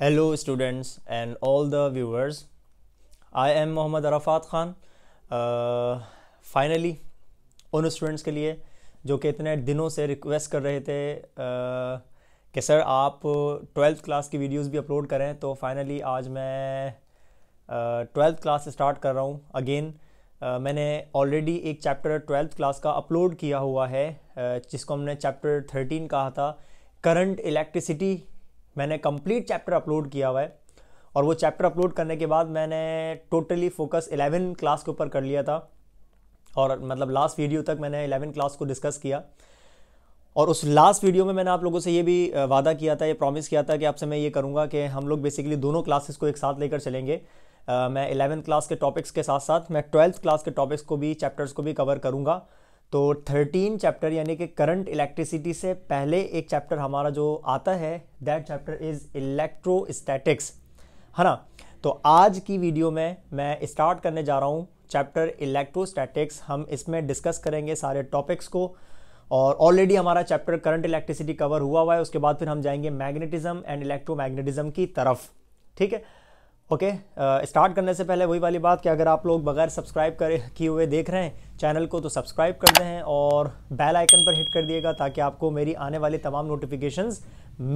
hello students and all the viewers I am Mohammad Arafat Khan finally उन students के लिए जो कि इतने दिनों से रिक्वेस्ट कर रहे थे uh, कि सर आप ट्वेल्थ क्लास की वीडियोस भी अपलोड करें तो फाइनली आज मैं ट्वेल्थ क्लास स्टार्ट कर रहा हूँ अगेन uh, मैंने ऑलरेडी एक चैप्टर ट्वेल्थ क्लास का अपलोड किया हुआ है uh, जिसको हमने चैप्टर थर्टीन कहा था करंट इलेक्ट्रिसिटी मैंने कंप्लीट चैप्टर अपलोड किया हुआ है और वो चैप्टर अपलोड करने के बाद मैंने टोटली फोकस इलेवन क्लास के ऊपर कर लिया था और मतलब लास्ट वीडियो तक मैंने इलेवन क्लास को डिस्कस किया और उस लास्ट वीडियो में मैंने आप लोगों से ये भी वादा किया था ये प्रॉमिस किया था कि आपसे मैं ये करूँगा कि हम लोग बेसिकली दोनों क्लासेस को एक साथ लेकर चलेंगे आ, मैं इलेवंथ क्लास के टॉपिक्स के साथ साथ मैं ट्वेल्थ क्लास के टॉपिक्स को भी चैप्टर्स को भी कवर करूँगा तो थर्टीन चैप्टर यानी कि करंट इलेक्ट्रिसिटी से पहले एक चैप्टर हमारा जो आता है that chapter is electrostatics है ना तो आज की वीडियो में मैं स्टार्ट करने जा रहा हूँ चैप्टर इलेक्ट्रोस्टैटिक्स हम इसमें डिस्कस करेंगे सारे टॉपिक्स को और ऑलरेडी हमारा चैप्टर करंट इलेक्ट्रिसिटी कवर हुआ हुआ है उसके बाद फिर हम जाएंगे मैग्नेटिज्म एंड इलेक्ट्रो की तरफ ठीक है ओके okay, स्टार्ट uh, करने से पहले वही वाली बात कि अगर आप लोग बगैर सब्सक्राइब कर किए हुए देख रहे हैं चैनल को तो सब्सक्राइब कर दें और बेल आइकन पर हिट कर दिएगा ताकि आपको मेरी आने वाली तमाम नोटिफिकेशंस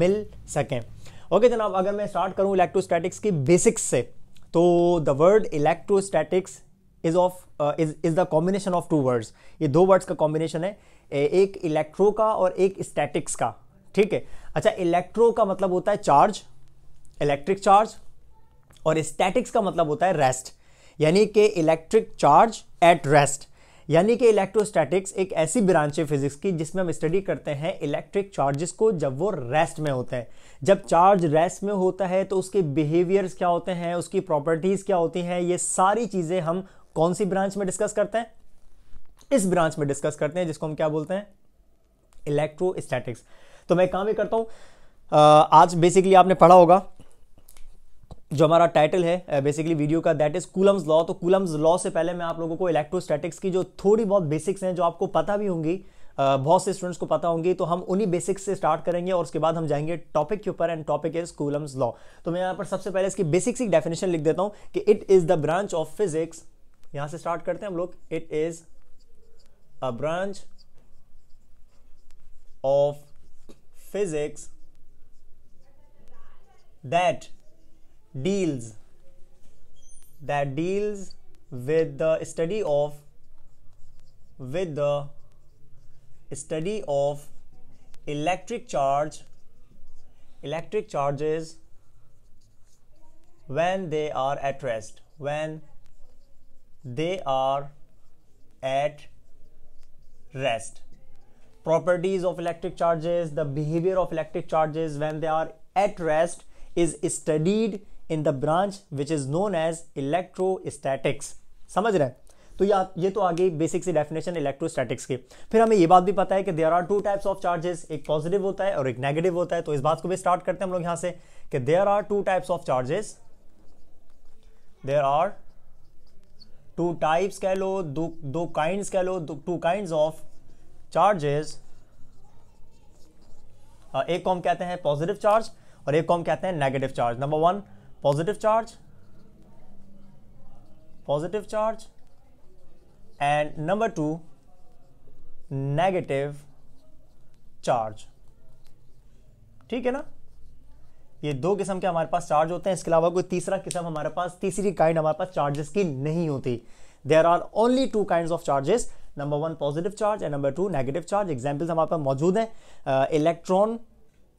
मिल सकें ओके okay, जनाब अगर मैं स्टार्ट करूं इलेक्ट्रोस्टैटिक्स की बेसिक्स से तो the word electrostatics is of is is the combination of two words ये दो वर्ड्स का कॉम्बिनेशन है एक इलेक्ट्रो का और एक स्टैटिक्स का ठीक है अच्छा इलेक्ट्रो का मतलब होता है चार्ज इलेक्ट्रिक चार्ज और स्टैटिक्स का मतलब होता है रेस्ट यानी कि इलेक्ट्रिक चार्ज एट रेस्ट यानी कि इलेक्ट्रोस्टैटिक्स एक ऐसी ब्रांच है फिजिक्स की जिसमें हम स्टडी करते हैं इलेक्ट्रिक चार्जेस को जब वो रेस्ट में होते हैं जब चार्ज रेस्ट में होता है तो उसके बिहेवियर्स क्या होते हैं उसकी प्रॉपर्टीज़ क्या होती हैं ये सारी चीज़ें हम कौन सी ब्रांच में डिस्कस करते हैं इस ब्रांच में डिस्कस करते हैं जिसको हम क्या बोलते हैं इलेक्ट्रोस्टैटिक्स तो मैं काम ही करता हूं आज बेसिकली आपने पढ़ा होगा जो हमारा टाइटल है बेसिकली uh, वीडियो का दैट इज कूलम्स लॉ तो कूलम्स लॉ से पहले मैं आप लोगों को इलेक्ट्रोस्टैटिक्स की जो थोड़ी बहुत बेसिक्स हैं जो आपको पता भी होंगी uh, बहुत से स्टूडेंट्स को पता होंगी तो हम उन्हीं बेसिक्स से स्टार्ट करेंगे और उसके बाद हम जाएंगे टॉपिक के ऊपर and topic is Coulomb's law तो मैं यहाँ पर सबसे पहले इसकी बेसिक्स एक डेफिनेशन लिख देता हूँ कि it is the branch of physics यहाँ से स्टार्ट करते हैं हम लोग it is a branch of physics that deals that deals with the study of with the study of electric charge electric charges when they are at rest when they are at rest properties of electric charges the behavior of electric charges when they are at rest is studied in the branch which is known as electrostatics समझ रहे हैं तो या ये तो आगे basic सी definition electrostatics के फिर हमें ये बात भी पता है कि there are two types of charges एक पॉजिटिव होता है और एक नेगेटिव होता है तो इस बात को भी स्टार्ट करते हैं हम लोग यहां से कि there are two types of charges there are two types कह लो दो काइंड कह लो टू काइंड ऑफ चार्जेस एक को हम कहते हैं पॉजिटिव चार्ज और एक को हम कहते हैं negative charge number one positive charge positive charge and number two negative charge ठीक है ना ये दो किस्म के हमारे पास चार्ज होते हैं इसके अलावा कोई तीसरा किस्म हमारे पास तीसरी काइंड हमारे पास चार्जेस की नहीं होती there are only two kind of charges number one positive charge and number two negative charge examples हमारे पास मौजूद हैं electron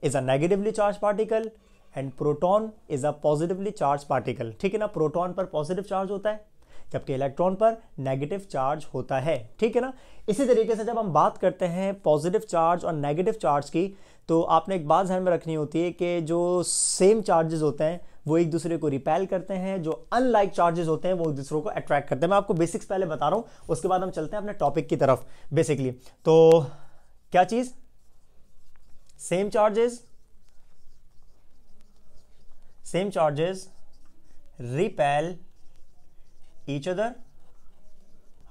is a negatively charge particle and proton is a positively charge particle ठीक है ना प्रोटॉन पर positive charge होता है जबकि इलेक्ट्रॉन पर नेगेटिव चार्ज होता है ठीक है ना इसी तरीके से जब हम बात करते हैं पॉजिटिव चार्ज और नेगेटिव चार्ज की तो आपने एक बात ध्यान में रखनी होती है कि जो सेम चार्जेस होते हैं वो एक दूसरे को रिपेल करते हैं जो अनलाइक चार्जेस होते हैं वो एक दूसरे को अट्रैक्ट करते हैं मैं आपको बेसिक्स पहले बता रहा हूँ उसके बाद हम चलते हैं अपने टॉपिक की तरफ बेसिकली तो क्या चीज़ same charges same charges repel each other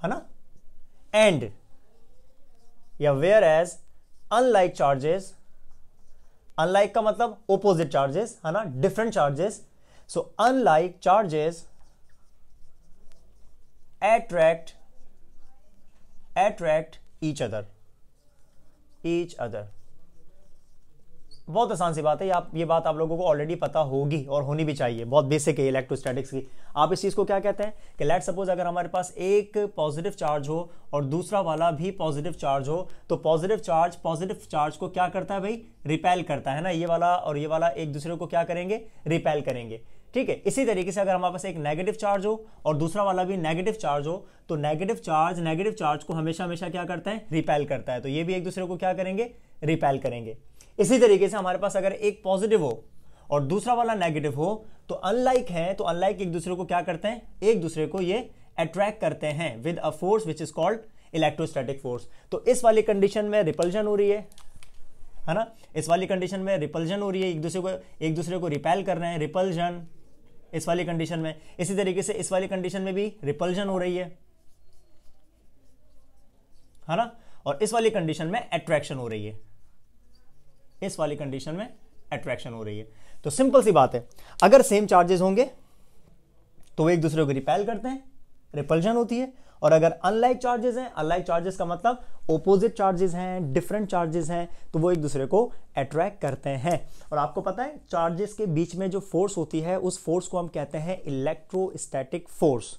है ना एंड या whereas unlike charges unlike का मतलब ओपोजिट चार्जेस है ना different charges so unlike charges attract attract each other each other बहुत आसान सी बात है आप ये बात आप लोगों को ऑलरेडी पता होगी और होनी भी चाहिए बहुत बेसिक है इलेक्ट्रोस्टैटिक्स की आप इस चीज़ को क्या कहते हैं कि लेट सपोज अगर हमारे पास एक पॉजिटिव चार्ज हो और दूसरा वाला भी पॉजिटिव चार्ज हो तो पॉजिटिव चार्ज पॉजिटिव चार्ज को क्या करता है भाई रिपेल करता है ना ये वाला और ये वाला एक दूसरे को क्या करेंगे रिपेल करेंगे ठीक है इसी तरीके से अगर हमारे पास एक नेगेटिव चार्ज हो और दूसरा वाला भी नेगेटिव चार्ज हो तो नेगेटिव चार्ज नेगेटिव चार्ज को हमेशा हमेशा क्या करता है रिपेल करता है तो ये भी एक दूसरे को क्या करेंगे रिपेल करेंगे इसी तरीके से हमारे पास अगर एक पॉजिटिव हो और दूसरा वाला नेगेटिव हो तो अनलाइक है तो अनलाइक एक दूसरे को क्या करते हैं एक दूसरे को ये अट्रैक्ट करते हैं with a force which is called electrostatic force तो इस वाली कंडीशन में रिपल्जन हो रही है है ना इस वाली कंडीशन में रिपल्जन हो रही है एक दूसरे को एक दूसरे को रिपेल कर रहे हैं रिपल्जन इस वाली कंडीशन में इसी तरीके से इस वाली कंडीशन में भी रिपल्जन हो रही है है ना और इस वाली कंडीशन में अट्रैक्शन हो रही है इस वाली कंडीशन में अट्रैक्शन हो रही है तो सिंपल सी बात है अगर सेम चार्जेस होंगे तो एक दूसरे को रिपेल करते हैं रिपल्जन होती है और अगर अनलाइक चार्जेस हैं अनलाइक चार्जेस का मतलब ओपोजिट चार्जेस हैं डिफरेंट चार्जेस हैं तो वो एक दूसरे को अट्रैक्ट करते हैं और आपको पता है चार्जेस के बीच में जो फोर्स होती है उस फोर्स को हम कहते हैं इलेक्ट्रोस्टैटिक फोर्स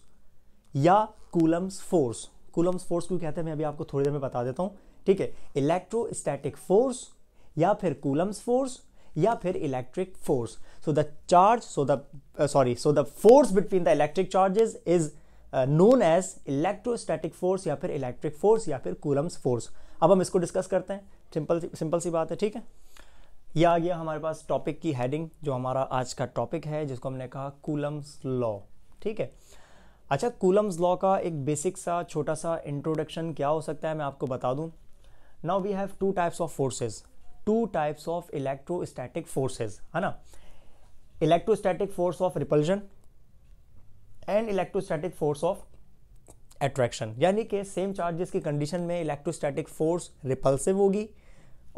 या कूलम्स फोर्स कूलम्स फोर्स क्यों कहते हैं मैं अभी आपको थोड़ी देर में बता देता हूँ ठीक है इलेक्ट्रोस्टैटिक फोर्स या फिर कूलम्स फोर्स या फिर electric force so the charge so the sorry so the force between the electric charges is known as electrostatic force या फिर इलेक्ट्रिक फोर्स या फिर कूलम्स फोर्स अब हम इसको डिस्कस करते हैं सिंपल सिंपल सी बात है ठीक है यह आ गया हमारे पास टॉपिक की हेडिंग जो हमारा आज का टॉपिक है जिसको हमने कहा कूलम्स लॉ ठीक है अच्छा कूलम्स लॉ का एक बेसिक सा छोटा सा इंट्रोडक्शन क्या हो सकता है मैं आपको बता दूं now we have two types of forces two types of electrostatic forces है ना electrostatic force of repulsion and electrostatic force of attraction यानी कि सेम चार्जेस की कंडीशन में इलेक्ट्रोस्टैटिक फोर्स रिपल्सिव होगी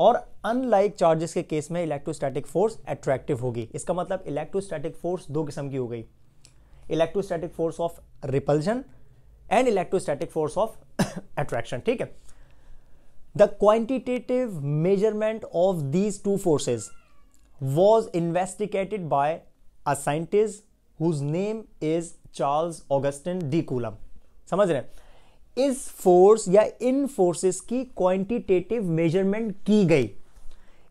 और अनलाइक चार्जेस के केस में इलेक्ट्रोस्टैटिक फोर्स एट्रैक्टिव होगी इसका मतलब इलेक्ट्रोस्टैटिक फोर्स दो किस्म की हो गई electrostatic force of repulsion and electrostatic force of attraction ठीक है the quantitative measurement of these two forces was investigated by a scientist whose name is Charles Augustin de Coulomb समझ रहे इस फोर्स या इन फोर्सेस की क्वांटिटेटिव मेजरमेंट की गई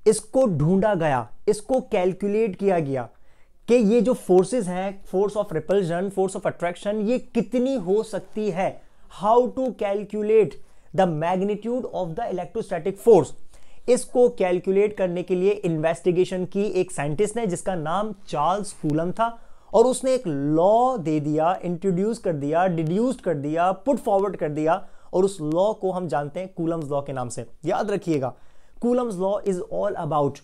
इसको ढूंढा गया इसको कैलकुलेट किया गया कि ये जो फोर्सेस हैं force of repulsion force of attraction ये कितनी हो सकती है how to calculate the magnitude of the electrostatic force इसको कैलकुलेट करने के लिए इन्वेस्टिगेशन की एक साइंटिस्ट ने जिसका नाम चार्ल्स फूलम था और उसने एक लॉ दे दिया इंट्रोड्यूस कर दिया डिड्यूस कर दिया पुट फॉरवर्ड कर दिया और उस लॉ को हम जानते हैं कूलम्स लॉ के नाम से याद रखिएगा Coulomb's law is all about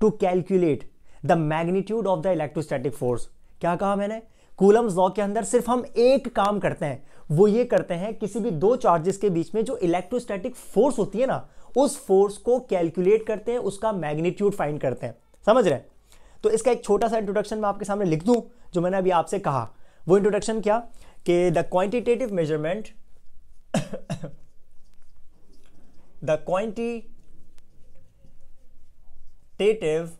to calculate the magnitude of the electrostatic force क्या कहा मैंने कूलम्स लॉ के अंदर सिर्फ हम एक काम करते हैं वो ये करते हैं किसी भी दो चार्जेस के बीच में जो इलेक्ट्रोस्टैटिक फोर्स होती है ना उस फोर्स को कैलकुलेट करते हैं उसका मैग्नीट्यूड फाइंड करते हैं समझ रहे हैं तो इसका एक छोटा सा इंट्रोडक्शन मैं आपके सामने लिख दूं जो मैंने अभी आपसे कहा वो इंट्रोडक्शन क्या कि the quantitative measurement the quantitative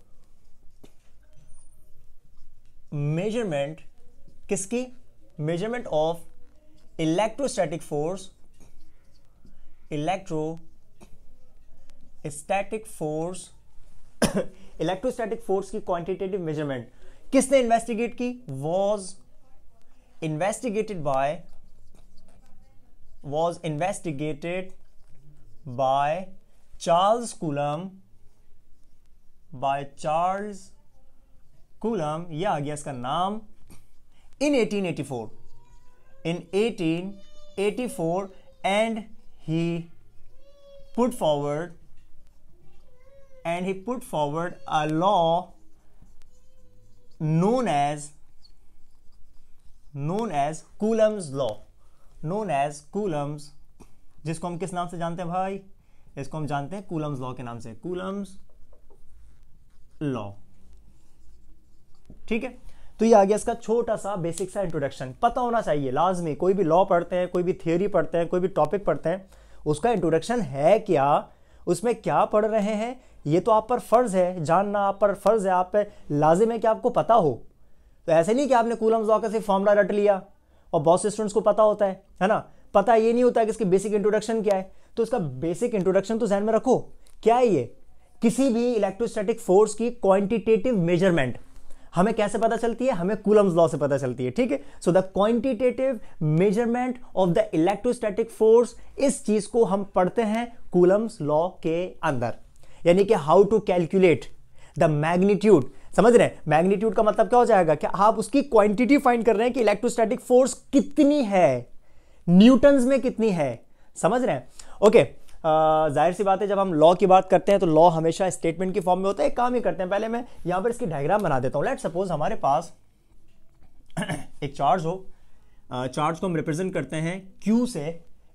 measurement किसकी measurement of electrostatic force electrostatic force electrostatic force की क्वांटिटेटिव मेजरमेंट किसने इन्वेस्टिगेट की was investigated by was investigated by Charles Coulomb by Charles Coulomb यह आ गया इसका नाम इन 1884 in 1884 and he put forward and he put forward a law known as known as Coulomb's law known as Coulomb's जिसको हम किस नाम से जानते हैं भाई इसको हम जानते हैं कूलम्स लॉ के नाम से कूलम्स लॉ ठीक है तो ये आ गया इसका छोटा सा बेसिक सा इंट्रोडक्शन पता होना चाहिए लाजमी कोई भी लॉ पढ़ते हैं कोई भी थियोरी पढ़ते हैं कोई भी टॉपिक पढ़ते हैं उसका इंट्रोडक्शन है क्या उसमें क्या पढ़ रहे हैं ये तो आप पर फ़र्ज़ है जानना आप पर फ़र्ज़ है आप पर लाजिम है कि आपको पता हो तो ऐसे नहीं कि आपने कूलम लॉ सिर्फ फॉर्मूला रट लिया और बहुत से स्टूडेंट्स को पता होता है है ना पता ये नहीं होता है कि इसकी बेसिक इंट्रोडक्शन क्या है तो इसका बेसिक इंट्रोडक्शन तो जहन में रखो क्या है ये किसी भी इलेक्ट्रोस्टैटिक फोर्स की क्वांटिटेटिव मेजरमेंट हमें कैसे पता चलती है हमें कूलम्स लॉ से पता चलती है ठीक है so the quantitative measurement of the electrostatic force इस चीज को हम पढ़ते हैं कूलम्स लॉ के अंदर यानी कि how to calculate the magnitude समझ रहे हैं मैग्नीट्यूड का मतलब क्या हो जाएगा कि आप उसकी क्वांटिटी फाइंड कर रहे हैं कि इलेक्ट्रोस्टैटिक फोर्स कितनी है न्यूटन में कितनी है समझ रहे हैं ओके okay, जाहिर सी बात है जब हम लॉ की बात करते हैं तो लॉ हमेशा स्टेटमेंट की फॉर्म में होता है एक काम ही करते हैं पहले मैं यहाँ पर इसकी डायग्राम बना देता हूँ लेट सपोज हमारे पास एक चार्ज हो चार्ज को हम रिप्रेजेंट करते हैं क्यू से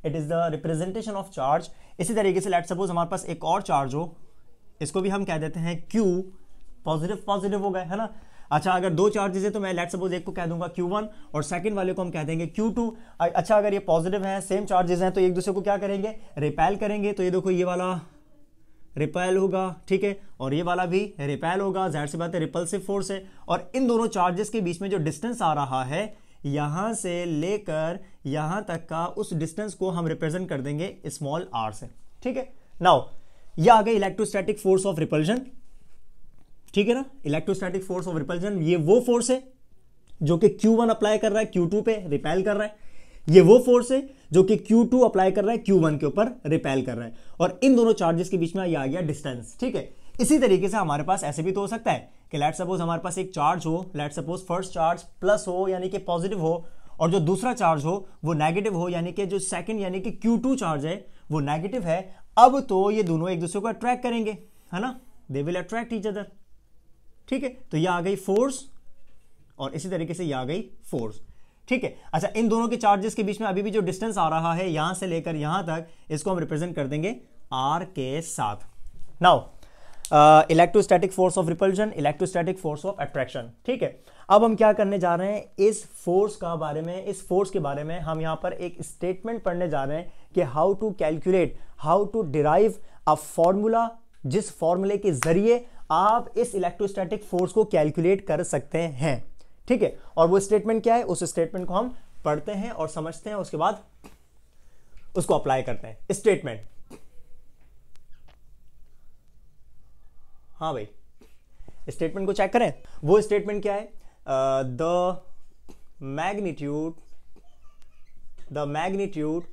it is the representation of charge इसी तरीके से लेट सपोज हमारे पास एक और चार्ज हो इसको भी हम कह देते हैं क्यू पॉजिटिव पॉजिटिव हो गए है ना अच्छा अगर दो चार्जेस है तो मैं लेट सपोज एक को कह दूंगा क्यू वन और सेकंड वाले को हम कह देंगे क्यू टू अच्छा अगर ये पॉजिटिव है सेम चार्जेस हैं तो एक दूसरे को क्या करेंगे रिपेल करेंगे तो ये देखो ये वाला रिपेल होगा ठीक है और ये वाला भी रिपेल होगा जाहिर सी बात है रिपल्सिव फोर्स है और इन दोनों चार्जेस के बीच में जो डिस्टेंस आ रहा है यहां से लेकर यहां तक का उस डिस्टेंस को हम रिप्रेजेंट कर देंगे स्मॉल आर से ठीक है नाउ यह आ गई इलेक्ट्रोस्टैटिक फोर्स ऑफ रिपल्जन ठीक है ना इलेक्ट्रोस्टैटिक फोर्स ऑफ रिपल्जन ये वो फोर्स है जो कि Q1 अप्लाई कर रहा है Q2 पे रिपेल कर रहा है ये वो फोर्स है जो कि Q2 अप्लाई कर रहा है Q1 के ऊपर रिपेल कर रहा है और इन दोनों चार्जेस के बीच में ये आ गया डिस्टेंस ठीक है इसी तरीके से हमारे पास ऐसे भी तो हो सकता है कि लेट सपोज हमारे पास एक चार्ज हो let suppose first charge plus हो यानी कि पॉजिटिव हो और जो दूसरा चार्ज हो वो नेगेटिव हो यानी कि जो सेकंड यानी कि Q2 चार्ज है वो नेगेटिव है अब तो ये दोनों एक दूसरे को अट्रैक्ट करेंगे है ना they will attract each other ठीक है तो यह आ गई फोर्स और इसी तरीके से यह आ गई फोर्स ठीक है अच्छा इन दोनों के चार्जेस के बीच में अभी भी जो डिस्टेंस आ रहा है यहां से लेकर यहां तक इसको हम रिप्रेजेंट कर देंगे आर के साथ now electrostatic force of repulsion electrostatic force of attraction ठीक है अब हम क्या करने जा रहे हैं इस फोर्स का बारे में इस फोर्स के बारे में हम यहां पर एक स्टेटमेंट पढ़ने जा रहे हैं कि how to calculate how to derive a formula जिस फॉर्मूले के जरिए आप इस इलेक्ट्रोस्टैटिक फोर्स को कैलकुलेट कर सकते हैं ठीक है और वो स्टेटमेंट क्या है उस स्टेटमेंट को हम पढ़ते हैं और समझते हैं उसके बाद उसको अप्लाई करते हैं स्टेटमेंट हाँ भाई स्टेटमेंट को चेक करें वो स्टेटमेंट क्या है the magnitude the magnitude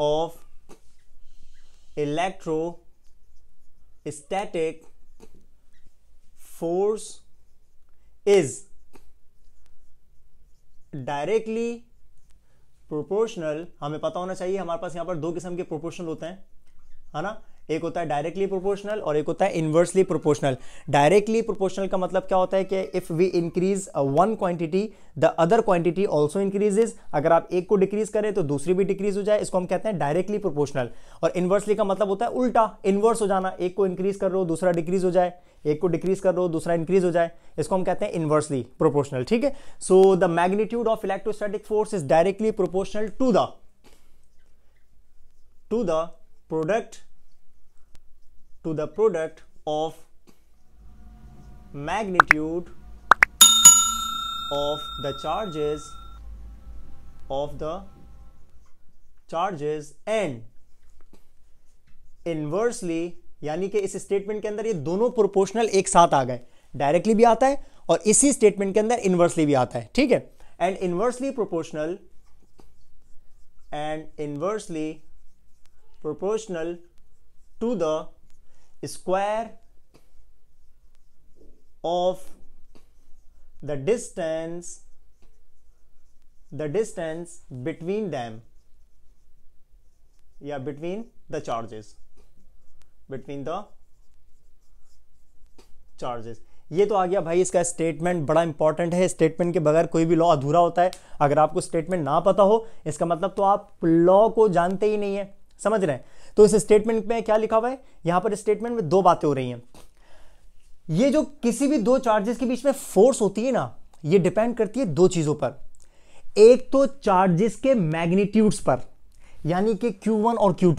of electrostatic force is directly proportional हमें पता होना चाहिए हमारे पास यहां पर दो किस्म के प्रोपोर्शनल होते हैं है ना एक होता है डायरेक्टली प्रोपोर्शनल और एक होता है इन्वर्सली प्रोपोर्शनल डायरेक्टली प्रोपोर्शनल का मतलब क्या होता है कि if we increase one quantity the other quantity also increases अगर आप एक को डिक्रीज करें तो दूसरी भी डिक्रीज हो जाए इसको हम कहते हैं डायरेक्टली प्रोपोर्शनल और इन्वर्सली का मतलब होता है उल्टा इन्वर्स हो जाना एक को इंक्रीज कर रहे हो दूसरा डिक्रीज हो जाए एक को डिक्रीज कर दो दूसरा इंक्रीज हो जाए इसको हम कहते हैं इन्वर्सली प्रोपोर्शनल ठीक है so the magnitude of electrostatic force is directly proportional to the to the product to the product of magnitude of the charges of the charges and inversely यानी कि इस स्टेटमेंट के अंदर ये दोनों प्रोपोर्शनल एक साथ आ गए डायरेक्टली भी आता है और इसी स्टेटमेंट के अंदर इन्वर्सली भी आता है ठीक है and inversely proportional and inversely proportional to the square of the distance the distance between them या between the charges between the charges ये तो आ गया भाई इसका स्टेटमेंट बड़ा इंपॉर्टेंट है स्टेटमेंट के बगैर कोई भी लॉ अधूरा होता है अगर आपको स्टेटमेंट ना पता हो इसका मतलब तो आप लॉ को जानते ही नहीं है समझ रहे हैं तो इस स्टेटमेंट में क्या लिखा हुआ है यहां पर स्टेटमेंट में दो बातें हो रही हैं ये जो किसी भी दो चार्जेस के बीच में फोर्स होती है ना ये डिपेंड करती है दो चीजों पर एक तो चार्जेस के मैग्नीट्यूड्स पर यानी कि क्यू और क्यू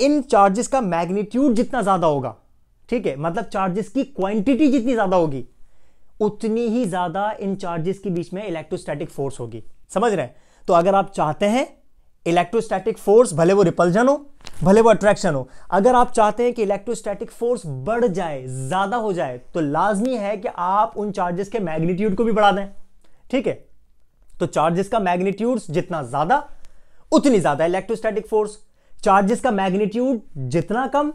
इन चार्जेस का मैग्नीट्यूड जितना ज़्यादा होगा ठीक है मतलब चार्जेस की क्वांटिटी जितनी ज़्यादा होगी उतनी ही ज़्यादा इन चार्जेस के बीच में इलेक्ट्रोस्टैटिक फोर्स होगी समझ रहे हैं तो अगर आप चाहते हैं इलेक्ट्रोस्टैटिक फोर्स भले वो रिपल्जन हो भले वो अट्रैक्शन हो अगर आप चाहते हैं कि इलेक्ट्रोस्टैटिक फोर्स बढ़ जाए ज़्यादा हो जाए तो लाजमी है कि आप उन चार्जेस के मैग्नीट्यूड को भी बढ़ा दें ठीक है तो चार्जेस का मैग्नीट्यूड जितना ज़्यादा उतनी ज़्यादा इलेक्ट्रोस्टैटिक फोर्स चार्जेस का मैग्नीट्यूड जितना कम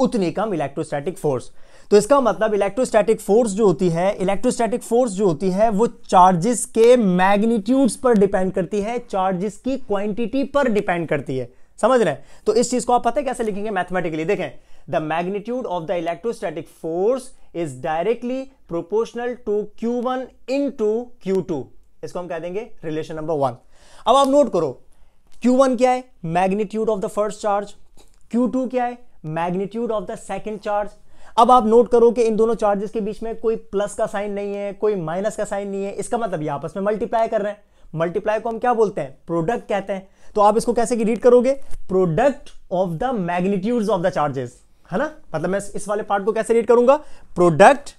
उतनी कम इलेक्ट्रोस्टैटिक फोर्स तो इसका मतलब इलेक्ट्रोस्टैटिक फोर्स जो होती है इलेक्ट्रोस्टैटिक फोर्स जो होती है वो चार्जेस के मैग्नीट्यूड्स पर डिपेंड करती है चार्जेस की क्वांटिटी पर डिपेंड करती है समझ रहे हैं तो इस चीज को आप पता है कैसे लिखेंगे मैथमेटिकली देखें the magnitude of the electrostatic force is directly proportional to Q one into Q two इसको हम कह देंगे रिलेशन नंबर वन अब आप नोट करो Q1 क्या है magnitude of the first charge Q2 क्या है magnitude of the second charge अब आप नोट करो कि इन दोनों चार्जेस के बीच में कोई प्लस का साइन नहीं है कोई माइनस का साइन नहीं है इसका मतलब ये आपस में मल्टीप्लाई कर रहे हैं मल्टीप्लाई को हम क्या बोलते हैं प्रोडक्ट कहते हैं तो आप इसको कैसे रीड करोगे product of the magnitude of the charges है ना मतलब मैं इस वाले पार्ट को कैसे रीड करूंगा product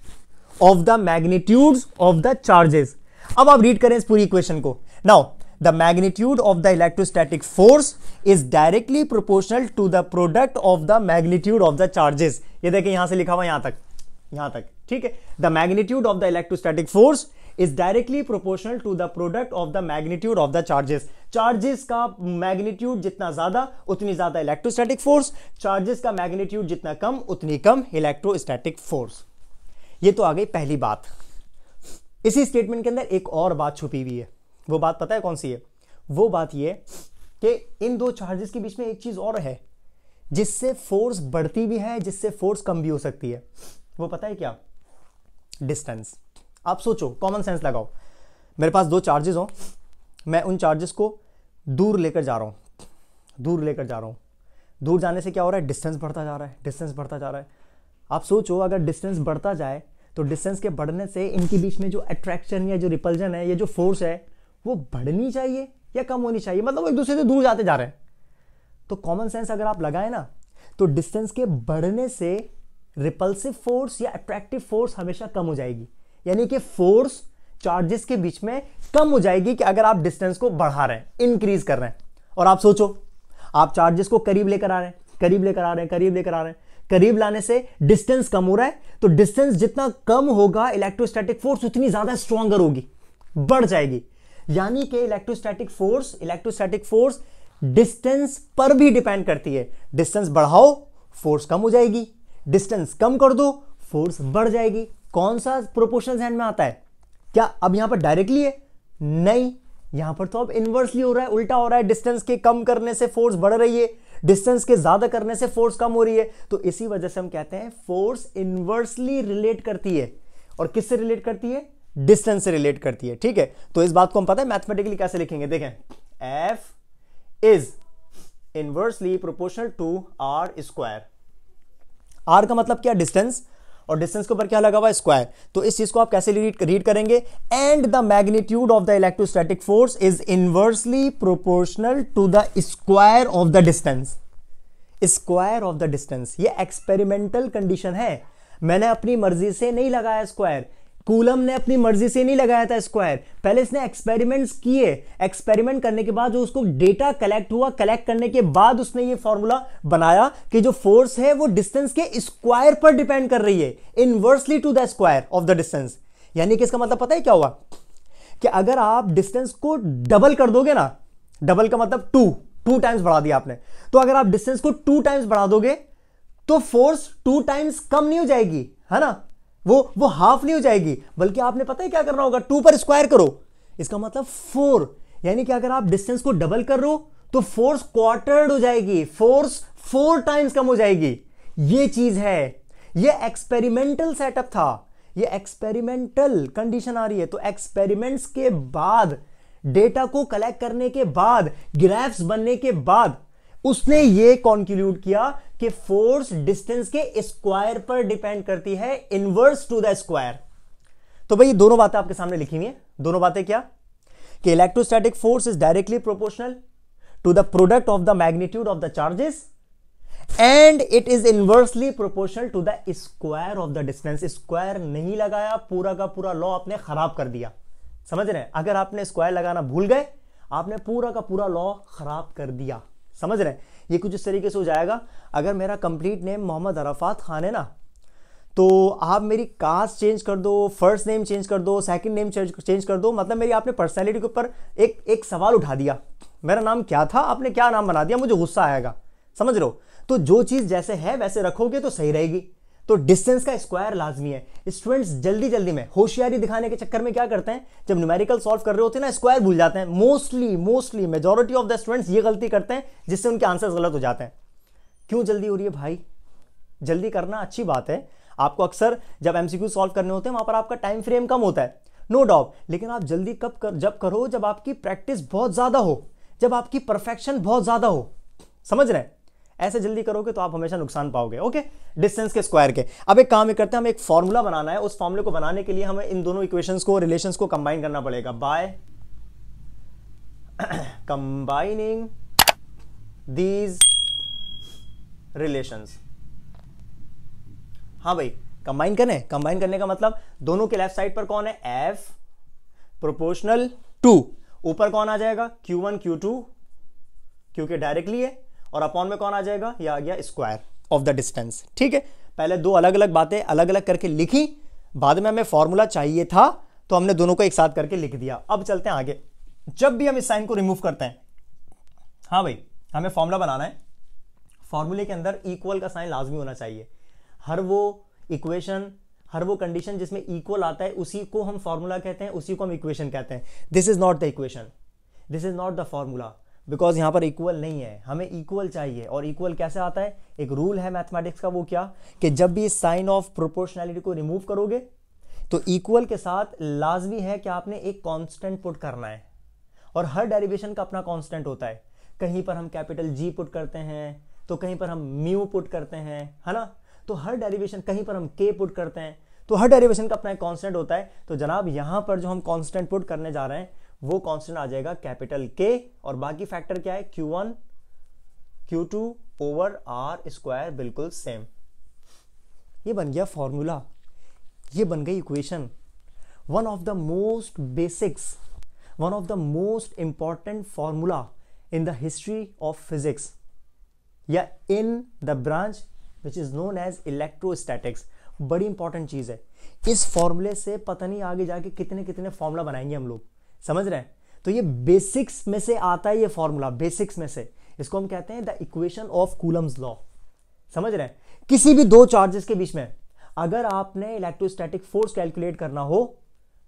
of the magnitude of the charges अब आप रीड करें इस पूरी इक्वेशन को now the magnitude of the electrostatic force is directly proportional to the product of the magnitude of the charges ये देखिए यहां से लिखा हुआ यहां तक यहां तक ठीक है the magnitude of the electrostatic force is directly proportional to the product of the magnitude of the charges charges का मैग्नीट्यूड जितना ज्यादा उतनी ज्यादा इलेक्ट्रोस्टैटिक फोर्स चार्जेस का मैग्नीट्यूड जितना कम उतनी कम इलेक्ट्रोस्टैटिक फोर्स ये तो आ गई पहली बात इसी स्टेटमेंट के अंदर एक और बात छुपी हुई है वो बात पता है कौन सी है वो बात ये कि इन दो चार्जेस के बीच में एक चीज़ और है जिससे फोर्स बढ़ती भी है जिससे फोर्स कम भी हो सकती है वो पता है क्या डिस्टेंस आप सोचो कॉमन सेंस लगाओ मेरे पास दो चार्जेस हों मैं उन चार्जेस को दूर लेकर जा रहा हूँ दूर लेकर जा रहा हूँ दूर जाने से क्या हो रहा है डिस्टेंस बढ़ता जा रहा है डिस्टेंस बढ़ता जा रहा है आप सोचो अगर डिस्टेंस बढ़ता जाए तो डिस्टेंस के बढ़ने से इनके बीच में जो अट्रैक्शन या जो रिपल्जन है या जो फोर्स है वो बढ़नी चाहिए या कम होनी चाहिए मतलब वो एक दूसरे से दूर जाते जा रहे हैं तो कॉमन सेंस अगर आप लगाए ना तो डिस्टेंस के बढ़ने से रिपल्सिव फोर्स या अट्रैक्टिव फोर्स हमेशा कम हो जाएगी यानी कि फोर्स चार्जेस के बीच में कम हो जाएगी कि अगर आप डिस्टेंस को बढ़ा रहे हैं इंक्रीज कर रहे हैं और आप सोचो आप चार्जेस को करीब लेकर आ रहे हैं करीब लेकर आ रहे हैं करीब लेकर आ रहे हैं करीब लाने से डिस्टेंस कम हो रहा है तो डिस्टेंस जितना कम होगा इलेक्ट्रोस्टैटिक फोर्स उतनी ज्यादा स्ट्रांगर होगी बढ़ जाएगी यानी कि electrostatic force electrostatic force distance पर भी डिपेंड करती है डिस्टेंस बढ़ाओ फोर्स कम हो जाएगी डिस्टेंस कम कर दो फोर्स बढ़ जाएगी कौन सा प्रोपोर्शन हैंड में आता है क्या अब यहां पर डायरेक्टली है नहीं यहां पर तो अब इन्वर्सली हो रहा है उल्टा हो रहा है डिस्टेंस के कम करने से फोर्स बढ़ रही है डिस्टेंस के ज्यादा करने से फोर्स कम हो रही है तो इसी वजह से हम कहते हैं फोर्स इन्वर्सली रिलेट करती है और किससे रिलेट करती है डिस्टेंस से रिलेट करती है ठीक है तो इस बात को हम पता है मैथमेटिकली कैसे लिखेंगे देखें F is inversely proportional to R square R का मतलब क्या डिस्टेंस और डिस्टेंस के ऊपर क्या लगा हुआ स्क्वायर तो इस चीज को आप कैसे रीड करेंगे and the magnitude of the electrostatic force is inversely proportional to the square of the distance square of the distance ये एक्सपेरिमेंटल कंडीशन है मैंने अपनी मर्जी से नहीं लगाया स्क्वायर कूलम ने अपनी मर्जी से नहीं लगाया था स्क्वायर पहले इसने एक्सपेरिमेंट्स किए एक्सपेरिमेंट करने के बाद जो उसको डेटा कलेक्ट हुआ कलेक्ट करने के बाद उसने ये फॉर्मूला बनाया कि जो फोर्स है वो डिस्टेंस के स्क्वायर पर डिपेंड कर रही है inversely to the square of the distance यानी कि इसका मतलब पता है क्या हुआ कि अगर आप डिस्टेंस को डबल कर दोगे ना डबल का मतलब टू टू टाइम्स बढ़ा दिया आपने तो अगर आप डिस्टेंस को टू टाइम्स बढ़ा दोगे तो फोर्स टू टाइम्स कम नहीं हो जाएगी है ना वो वो हाफ नहीं हो जाएगी बल्कि आपने पता है क्या करना होगा टू पर स्क्वायर करो इसका मतलब फोर यानी कि अगर आप डिस्टेंस को डबल कर लो तो फोर्स क्वार्टर्ड हो जाएगी फोर्स फोर टाइम्स कम हो जाएगी ये चीज है ये एक्सपेरिमेंटल सेटअप था ये एक्सपेरिमेंटल कंडीशन आ रही है तो एक्सपेरिमेंट्स के बाद डेटा को कलेक्ट करने के बाद ग्राफ्स बनने के बाद उसने ये कॉन्क्लूड किया कि फोर्स डिस्टेंस के स्क्वायर पर डिपेंड करती है इनवर्स टू द स्क्वायर तो भाई दोनों बातें आपके सामने लिखी हुई हैं दोनों बातें क्या कि electrostatic force is directly proportional to the product of the magnitude of the charges and it is inversely proportional to the square of the distance square नहीं लगाया पूरा का पूरा लॉ आपने खराब कर दिया समझ रहे हैं अगर आपने स्क्वायर लगाना भूल गए आपने पूरा का पूरा लॉ खराब कर दिया समझ रहे हैं ये कुछ इस तरीके से हो जाएगा अगर मेरा कंप्लीट नेम मोहम्मद अरफात खान है ना तो आप मेरी कास्ट चेंज कर दो फर्स्ट नेम चेंज कर दो सेकंड नेम चेंज कर दो मतलब मेरी आपने पर्सनैलिटी के ऊपर एक एक सवाल उठा दिया मेरा नाम क्या था आपने क्या नाम बना दिया मुझे गुस्सा आएगा समझ लो तो जो चीज़ जैसे है वैसे रखोगे तो सही रहेगी तो डिस्टेंस का स्क्वायर लाजमी है स्टूडेंट्स जल्दी जल्दी में होशियारी दिखाने के चक्कर में क्या करते हैं जब न्यूमेरिकल सॉल्व कर रहे होते हैं ना स्क्वायर भूल जाते हैं mostly mostly majority of the students ये गलती करते हैं जिससे उनके आंसर्स गलत हो जाते हैं क्यों जल्दी हो रही है भाई जल्दी करना अच्छी बात है आपको अक्सर जब एमसीक्यू सॉल्व करने होते हैं वहां पर आपका टाइम फ्रेम कम होता है नो no डाउट लेकिन आप जल्दी कब कर जब करो जब आपकी प्रैक्टिस बहुत ज़्यादा हो जब आपकी परफेक्शन बहुत ज़्यादा हो समझ रहे हैं ऐसे जल्दी करोगे तो आप हमेशा नुकसान पाओगे ओके डिस्टेंस के स्क्वायर के अब एक काम करते हैं हम एक फॉर्मूला बनाना है उस फॉर्मूले को बनाने के लिए हमें इन दोनों इक्वेशन को रिलेशन को कंबाइन करना पड़ेगा बाय कंबाइनिंग दीज रिलेशन हाँ भाई कंबाइन करें कंबाइन करने का मतलब दोनों के लेफ्ट साइड पर कौन है एफ प्रोपोर्शनल टू ऊपर कौन आ जाएगा क्यू वन क्यू टू क्योंकि डायरेक्टली है और अपॉन में कौन आ जाएगा यह आ गया स्क्वायर ऑफ द डिस्टेंस ठीक है पहले दो अलग अलग बातें अलग अलग करके लिखी बाद में हमें फॉर्मूला चाहिए था तो हमने दोनों को एक साथ करके लिख दिया अब चलते हैं आगे जब भी हम इस साइन को रिमूव करते हैं हाँ भाई हमें फॉर्मूला बनाना है फॉर्मूले के अंदर इक्वल का साइन लाजमी होना चाहिए हर वो इक्वेशन हर वो कंडीशन जिसमें इक्वल आता है उसी को हम फॉर्मूला कहते हैं उसी को हम इक्वेशन कहते हैं this is not the equation this is not the formula because यहाँ पर इक्वल नहीं है हमें इक्वल चाहिए और इक्वल कैसे आता है एक रूल है मैथमेटिक्स का वो क्या कि जब भी साइन ऑफ प्रोपोर्शनैलिटी को रिमूव करोगे तो इक्वल के साथ लाजमी है कि आपने एक कॉन्स्टेंट पुट करना है और हर डेरिवेशन का अपना कॉन्स्टेंट होता है कहीं पर हम कैपिटल जी पुट करते हैं तो कहीं पर हम म्यू पुट करते हैं है ना तो हर डेरिवेशन कहीं पर हम के पुट करते हैं तो हर डेरिवेशन का अपना एक कांस्टेंट होता है तो जनाब यहां पर जो हम कांस्टेंट पुट करने जा रहे हैं वो कांस्टेंट आ जाएगा कैपिटल के और बाकी फैक्टर क्या है Q one Q two over are square बिल्कुल सेम ये बन गया फॉर्मूला ये बन गई equation one of the most basics one of the most important formula in the history of physics या in the branch which is known as electrostatics बड़ी important चीज़ है इस फॉर्मूले से पता नहीं आगे जाके कितने कितने फॉर्मूला बनाएंगे हम लोग समझ रहे हैं तो ये बेसिक्स में से आता है ये फॉर्मूला बेसिक्स में से इसको हम कहते हैं the equation of Coulomb's law समझ रहे हैं किसी भी दो चार्जेस के बीच में अगर आपने इलेक्ट्रोस्टैटिक फोर्स कैलकुलेट करना हो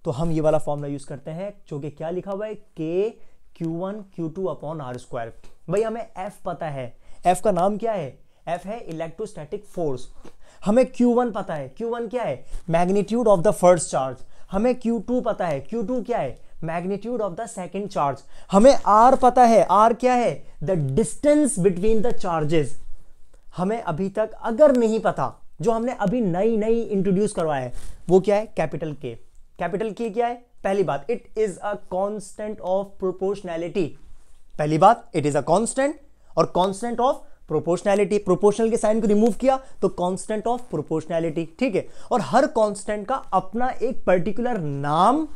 तो हम ये वाला फॉर्मूला यूज करते हैं जो कि क्या लिखा हुआ है K Q one Q two upon are square भाई हमें एफ पता है एफ का नाम क्या है एफ है इलेक्ट्रोस्टैटिक फोर्स हमें क्यू वन पता है क्यू वन क्या है magnitude of the first charge हमें क्यू टू पता है क्यू टू क्या है magnitude of the second charge हमें आर पता है आर क्या है the distance between the charges हमें अभी तक अगर नहीं पता जो हमने अभी नई नई इंट्रोड्यूस करवाया है वो क्या है कैपिटल के कैपिटल के क्या है पहली बात it is a constant of proportionality पहली बात इट इज अ कॉन्स्टेंट और कॉन्स्टेंट ऑफ प्रोपोर्शनैलिटी प्रोपोर्शनल के साइन को रिमूव किया तो कॉन्स्टेंट ऑफ प्रोपोर्शनैलिटी ठीक है और हर कॉन्स्टेंट का अपना एक पर्टिकुलर नाम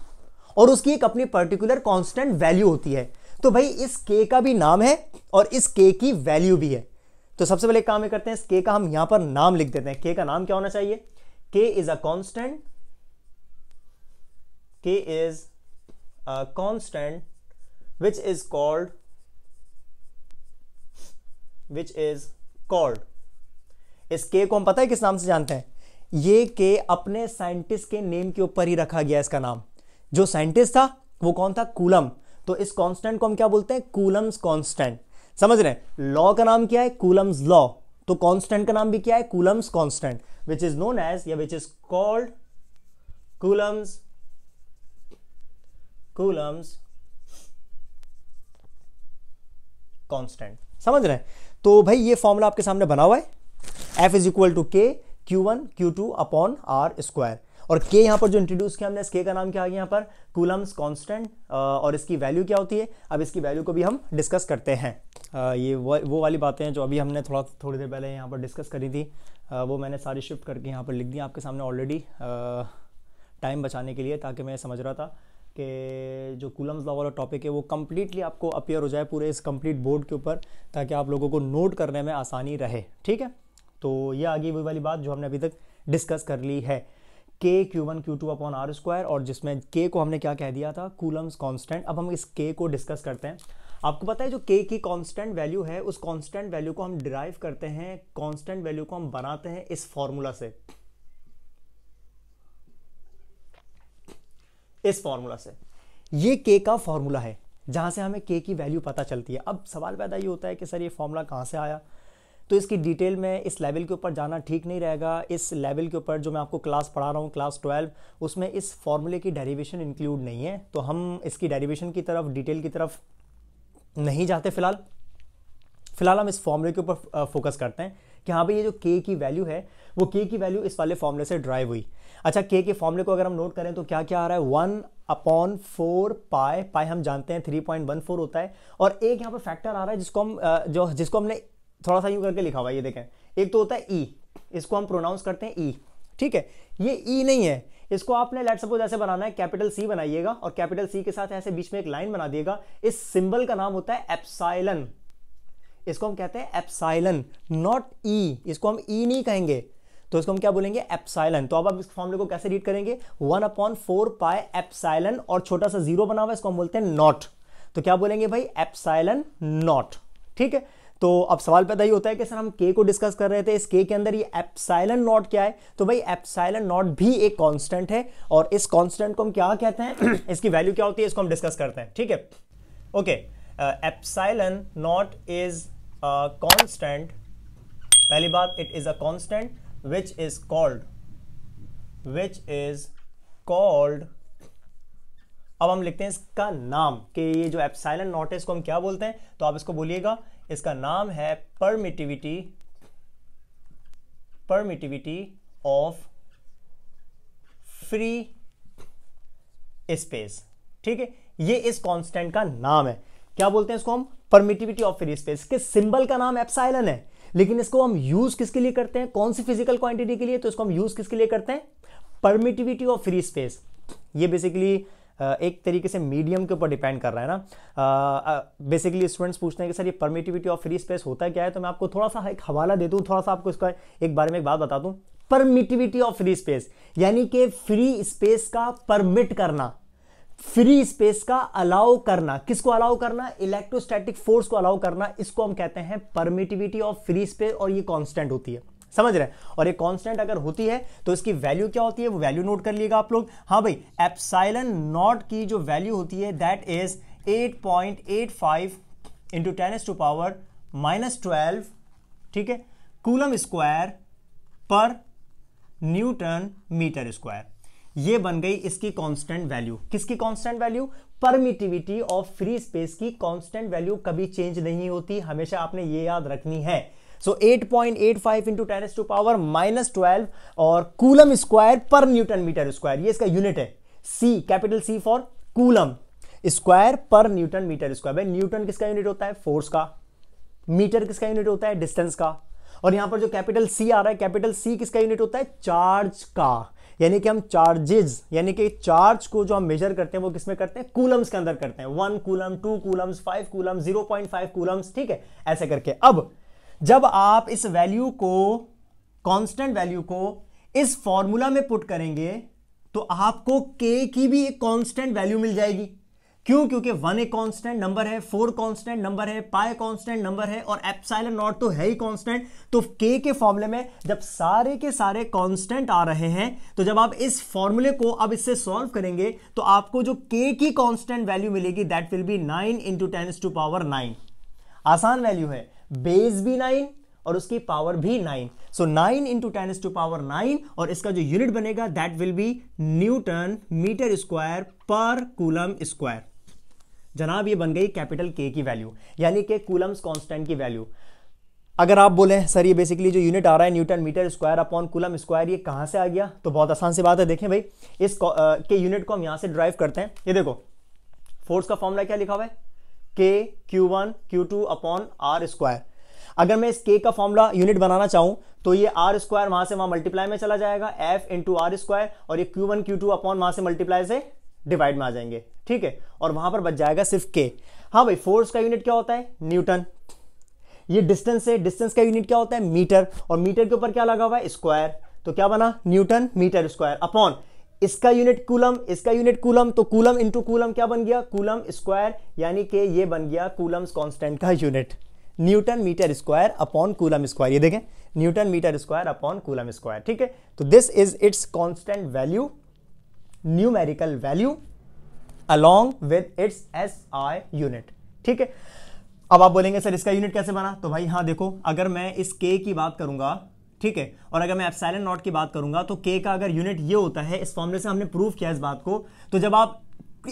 और उसकी एक अपनी पर्टिकुलर कॉन्स्टेंट वैल्यू होती है तो भाई इस के का भी नाम है और इस के की वैल्यू भी है तो सबसे पहले काम करते हैं इस के का हम यहां पर नाम लिख देते हैं के का नाम क्या होना चाहिए K is a constant K is a constant which is called which is called इस के को हम पता है किस नाम से जानते हैं ये के अपने साइंटिस्ट के नेम के ऊपर ही रखा गया इसका नाम जो साइंटिस्ट था वो कौन था कूलम तो इस कांस्टेंट को हम क्या बोलते हैं कूलम्स कांस्टेंट समझ रहे हैं लॉ का नाम क्या है कूलम्स लॉ तो कांस्टेंट का नाम भी क्या है Coulomb's constant which is known as या which is called Coulomb's Coulomb's constant समझ रहे हैं तो भाई ये फॉर्मूला आपके सामने बना हुआ है F is equal to K Q one Q two upon are square और के यहाँ पर जो इंट्रोड्यूस किया हमने इस के का नाम क्या आ गया यहाँ पर कूलम्स कॉन्स्टेंट और इसकी वैल्यू क्या होती है अब इसकी वैल्यू को भी हम डिस्कस करते हैं ये वो, वो वाली बातें जो अभी हमने थोड़ा थोड़ी देर पहले यहाँ पर डिस्कस करी थी वो मैंने सारी शिफ्ट करके यहाँ पर लिख दी आपके सामने ऑलरेडी टाइम बचाने के लिए ताकि मैं समझ रहा था कि जो कूलम्स लॉ वाला टॉपिक है वो कम्प्लीटली आपको अपेयर हो जाए पूरे इस कम्प्लीट बोर्ड के ऊपर ताकि आप लोगों को नोट करने में आसानी रहे ठीक है तो ये आगे वही वाली बात जो हमने अभी तक डिस्कस कर ली है K Q one Q two upon are square और जिसमें के को हमने क्या कह दिया था कूलम्स कांस्टेंट अब हम इस के को डिस्कस करते हैं आपको पता है जो के की कांस्टेंट वैल्यू है उस कांस्टेंट वैल्यू को हम डिराइव करते हैं कांस्टेंट वैल्यू को हम बनाते हैं इस फॉर्मूला से इस फॉर्मूला से ये के का फॉर्मूला है जहां से हमें के की वैल्यू पता चलती है अब सवाल पैदा ये होता है कि सर ये फॉर्मूला कहां से आया तो इसकी डिटेल में इस लेवल के ऊपर जाना ठीक नहीं रहेगा इस लेवल के ऊपर जो मैं आपको क्लास पढ़ा रहा हूँ क्लास ट्वेल्व उसमें इस फॉर्मूले की डेरिवेशन इंक्लूड नहीं है तो हम इसकी डेरिवेशन की तरफ डिटेल की तरफ नहीं जाते फिलहाल फिलहाल हम इस फॉर्मूले के ऊपर फोकस करते हैं कि हाँ भाई ये जो के की वैल्यू है वो के की वैल्यू इस वाले फॉर्मूले से ड्राइव हुई अच्छा के के फॉर्मूले को अगर हम नोट करें तो क्या क्या आ रहा है वन अपॉन फोर पाए पाए हम जानते हैं थ्री पॉइंट वन फोर होता है और एक यहाँ पर फैक्टर आ रहा है जिसको हम जो जिसको हमने थोड़ा सा यूं करके लिखा हुआ ये देखें एक तो होता है ई इसको हम प्रोनाउंस करते हैं ई ठीक है ये ई नहीं है इसको आपने लेट सपोज ऐसे बनाना है कैपिटल सी बनाइएगा और कैपिटल सी के साथ ऐसे बीच में एक लाइन बना दिएगा इस सिंबल का नाम होता है एप्साइलन इसको हम कहते हैं एप्साइलन नॉट ई इसको हम ई e नहीं कहेंगे तो इसको हम क्या बोलेंगे एप्साइलन तो अब आप इस फॉर्मूले को कैसे रीड करेंगे one upon four pi epsilon और छोटा सा जीरो बना हुआ इसको हम बोलते हैं नॉट तो क्या बोलेंगे भाई एप्साइलन नॉट ठीक है तो अब सवाल पैदा ही होता है कि सर हम के को डिस्कस कर रहे थे इस के के अंदर ये एप्साइलन नॉट क्या है तो भाई एप्साइलन नॉट भी एक कॉन्स्टेंट है और इस कॉन्स्टेंट को हम क्या कहते हैं इसकी वैल्यू क्या होती है इसको हम डिस्कस करते हैं ठीक है okay epsilon naught is a constant पहली बात it is a constant which is called which is called अब हम लिखते हैं इसका नाम कि ये जो एप्साइलन नॉट है इसको हम क्या बोलते हैं तो आप इसको बोलिएगा इसका नाम है permittivity permittivity of free space ठीक है ये इस कांस्टेंट का नाम है क्या बोलते हैं इसको हम परमिटिविटी ऑफ फ्री स्पेस के सिंबल का नाम एप्साइलन है लेकिन इसको हम यूज किसके लिए करते हैं कौन सी फिजिकल क्वांटिटी के लिए तो इसको हम यूज किसके लिए करते हैं परमिटिविटी ऑफ फ्री स्पेस ये बेसिकली एक तरीके से मीडियम के ऊपर डिपेंड कर रहा है ना बेसिकली स्टूडेंट्स पूछते हैं कि सर ये परमिटिविटी ऑफ फ्री स्पेस होता है क्या है तो मैं आपको थोड़ा सा एक हवाला दे दूँ थोड़ा सा आपको इसका एक बारे में एक बात बता दूँ परमिटिविटी ऑफ फ्री स्पेस यानी कि फ्री स्पेस का परमिट करना फ्री स्पेस का अलाउ करना किसको अलाउ करना इलेक्ट्रोस्टैटिक फोर्स को अलाउ करना इसको हम कहते हैं परमिटिविटी ऑफ फ्री स्पेस और ये कांस्टेंट होती है समझ रहे हैं और एक कांस्टेंट अगर होती है तो इसकी वैल्यू क्या होती है वो वैल्यू नोट कर लिएगा आप लोग हाँ भाई एप्साइलन नॉट की जो वैल्यू होती है that is 8.85 point eight five into ten as to power minus twelve ठीक है coulomb square per newton metre square ये बन गई इसकी कांस्टेंट वैल्यू किसकी constant value permittivity of free space की कांस्टेंट वैल्यू कभी चेंज नहीं होती हमेशा आपने ये याद रखनी है so 8.85 point eight five into ten to power minus twelve और coulomb square per newton metre square ये इसका यूनिट है C capital C for coulomb square per newton metre square भाई न्यूटन किसका यूनिट होता है फोर्स का मीटर किसका यूनिट होता है डिस्टेंस का और यहां पर जो कैपिटल सी आ रहा है कैपिटल सी किसका यूनिट होता है चार्ज का यानी कि हम चार्जेज यानी कि चार्ज को जो हम मेजर करते हैं वो किसमें करते हैं कूलम्स के अंदर करते हैं one coulomb two coulombs five coulomb zero point five coulombs ठीक है ऐसे करके अब जब आप इस वैल्यू को कांस्टेंट वैल्यू को इस फॉर्मूला में पुट करेंगे तो आपको k की भी एक कांस्टेंट वैल्यू मिल जाएगी क्यों क्योंकि वन एक कांस्टेंट नंबर है फोर कांस्टेंट नंबर है पाए कांस्टेंट नंबर है और एप्साइलन नॉट तो है ही कांस्टेंट तो के के फॉर्मूले में जब सारे के सारे कांस्टेंट आ रहे हैं तो जब आप इस फॉर्मूले को अब इससे सॉल्व करेंगे तो आपको जो के की कांस्टेंट वैल्यू मिलेगी that will be nine into ten to power nine आसान वैल्यू है बेस भी नाइन और उसकी पावर भी nine so nine into ten to power nine और इसका जो यूनिट बनेगा that will be newton metre square per coulomb square जनाब ये बन गई कैपिटल के की वैल्यू यानी कि कूलम्स कांस्टेंट की वैल्यू अगर आप बोले सर ये बेसिकली जो यूनिट आ रहा है newton metre square upon coulomb square ये कहां से आ गया तो बहुत आसान सी बात है देखें भाई इस आ, के यूनिट को हम यहां से ड्राइव करते हैं ये देखो फोर्स का फॉर्मूला क्या लिखा हुआ है K Q one Q two upon are square अगर मैं इस के का फॉर्मूला यूनिट बनाना चाहूं तो ये आर स्क्वायर वहां से वहां मल्टीप्लाई में चला जाएगा एफ इंटू आर स्क्वायर और ये q one Q two upon वहां से मल्टीप्लाई से डिवाइड में आ जाएंगे ठीक है और वहां पर बच जाएगा सिर्फ के हाँ भाई फोर्स का यूनिट क्या होता है न्यूटन ये डिस्टेंस है डिस्टेंस का यूनिट क्या होता है मीटर और मीटर के ऊपर क्या लगा हुआ है स्क्वायर तो क्या बना न्यूटन मीटर स्क्वायर अपॉन इसका यूनिट कूलम इसका यूनिट कूलम तो कूलम इंटू कूलम क्या बन गया कूलम स्क्वायर यानी कि ये बन गया कूलम्स कांस्टेंट का unit newton metre square upon coulomb square ये देखें newton metre square upon coulomb square ठीक है तो this is its constant value numerical value along with its S I unit ठीक है अब आप बोलेंगे सर इसका यूनिट कैसे बना तो भाई हाँ देखो अगर मैं इस के की बात करूंगा ठीक है और अगर मैं एप्साइलन नॉट की बात करूंगा तो के का अगर यूनिट ये होता है इस फॉर्मुले से हमने प्रूव किया इस बात को तो जब आप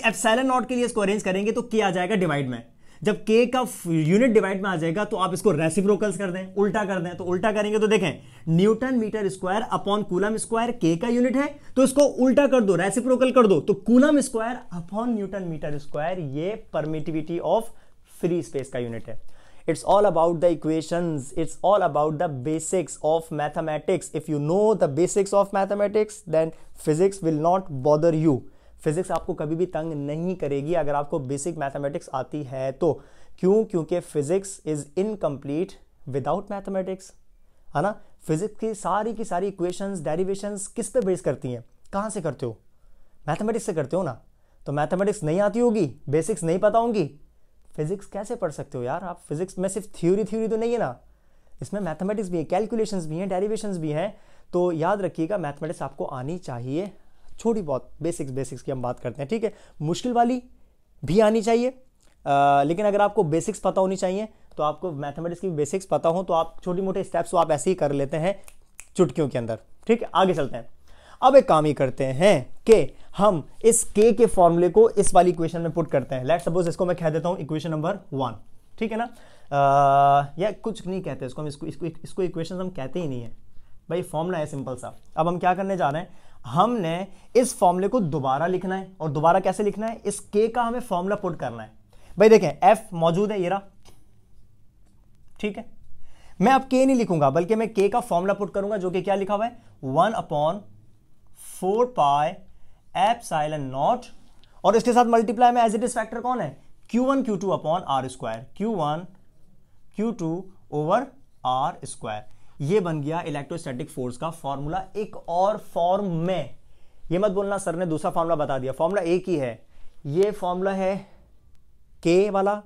एप्साइलन नॉट के लिए इसको अरेंज करेंगे तो के आ जाएगा डिवाइड में जब के का यूनिट डिवाइड में आ जाएगा तो आप इसको रेसिप्रोकल्स कर दें उल्टा कर दें तो उल्टा करेंगे तो देखें newton metre square upon coulomb square K का यूनिट है तो इसको उल्टा कर दो रेसिप्रोकल कर दो तो coulomb square upon newton metre square ये परमिटिविटी ऑफ फ्री स्पेस का यूनिट है it's all about the equation it's all about the basics of mathematics if you know the basics of mathematics then physics will not bother you physics आपको कभी भी तंग नहीं करेगी अगर आपको बेसिक मैथमेटिक्स आती है तो क्यों क्योंकि physics is incomplete without mathematics है ना फिजिक्स की सारी की सारी इक्वेशन डेरिवेशंस किस पे बेस करती हैं कहाँ से करते हो मैथमेटिक्स से करते हो ना तो मैथमेटिक्स नहीं आती होगी बेसिक्स नहीं पता होंगी फिजिक्स कैसे पढ़ सकते हो यार आप फिजिक्स में सिर्फ थ्योरी थ्योरी तो नहीं है ना इसमें मैथमेटिक्स भी है कैलकुलेशंस भी हैं डेरीवेशन भी हैं तो याद रखिएगा मैथमेटिक्स आपको आनी चाहिए छोटी बहुत बेसिक्स बेसिक्स की हम बात करते हैं ठीक है मुश्किल वाली भी आनी चाहिए आ, लेकिन अगर आपको बेसिक्स पता होनी चाहिए तो आपको मैथमेटिक्स की बेसिक्स पता हो तो आप छोटी मोटे स्टेप्स तो आप ऐसे ही कर लेते हैं चुटकियों के अंदर ठीक है आगे चलते हैं अब एक काम ही करते हैं कि हम इस के के फॉर्मूले को इस वाली इक्वेशन में पुट करते हैं लेट सपोज इसको मैं कह देता हूं इक्वेशन नंबर वन ठीक है ना आ, या कुछ नहीं कहते इसको हम इसको इसको इसको इक्वेशन हम कहते ही नहीं है भाई फॉर्मूला है सिंपल सा अब हम क्या करने जा रहे हैं हमने इस फॉर्मूले को दोबारा लिखना है और दोबारा कैसे लिखना है इस के का हमें फॉर्मूला पुट करना है भाई देखें एफ मौजूद है ये रहा ठीक है मैं अब के नहीं लिखूंगा बल्कि मैं के का फॉर्मूला पुट करूंगा जो कि क्या लिखा हुआ है one upon four pi epsilon naught और इसके साथ मल्टीप्लाई में एज इट इज फैक्टर कौन है Q one Q two upon are square q one Q two over are square ये बन गया इलेक्ट्रोस्टैटिक फोर्स का फॉर्मूला एक और फॉर्म में ये मत बोलना सर ने दूसरा फॉर्मूला बता दिया फॉर्मूला एक ही है ये फॉर्मूला है के वाला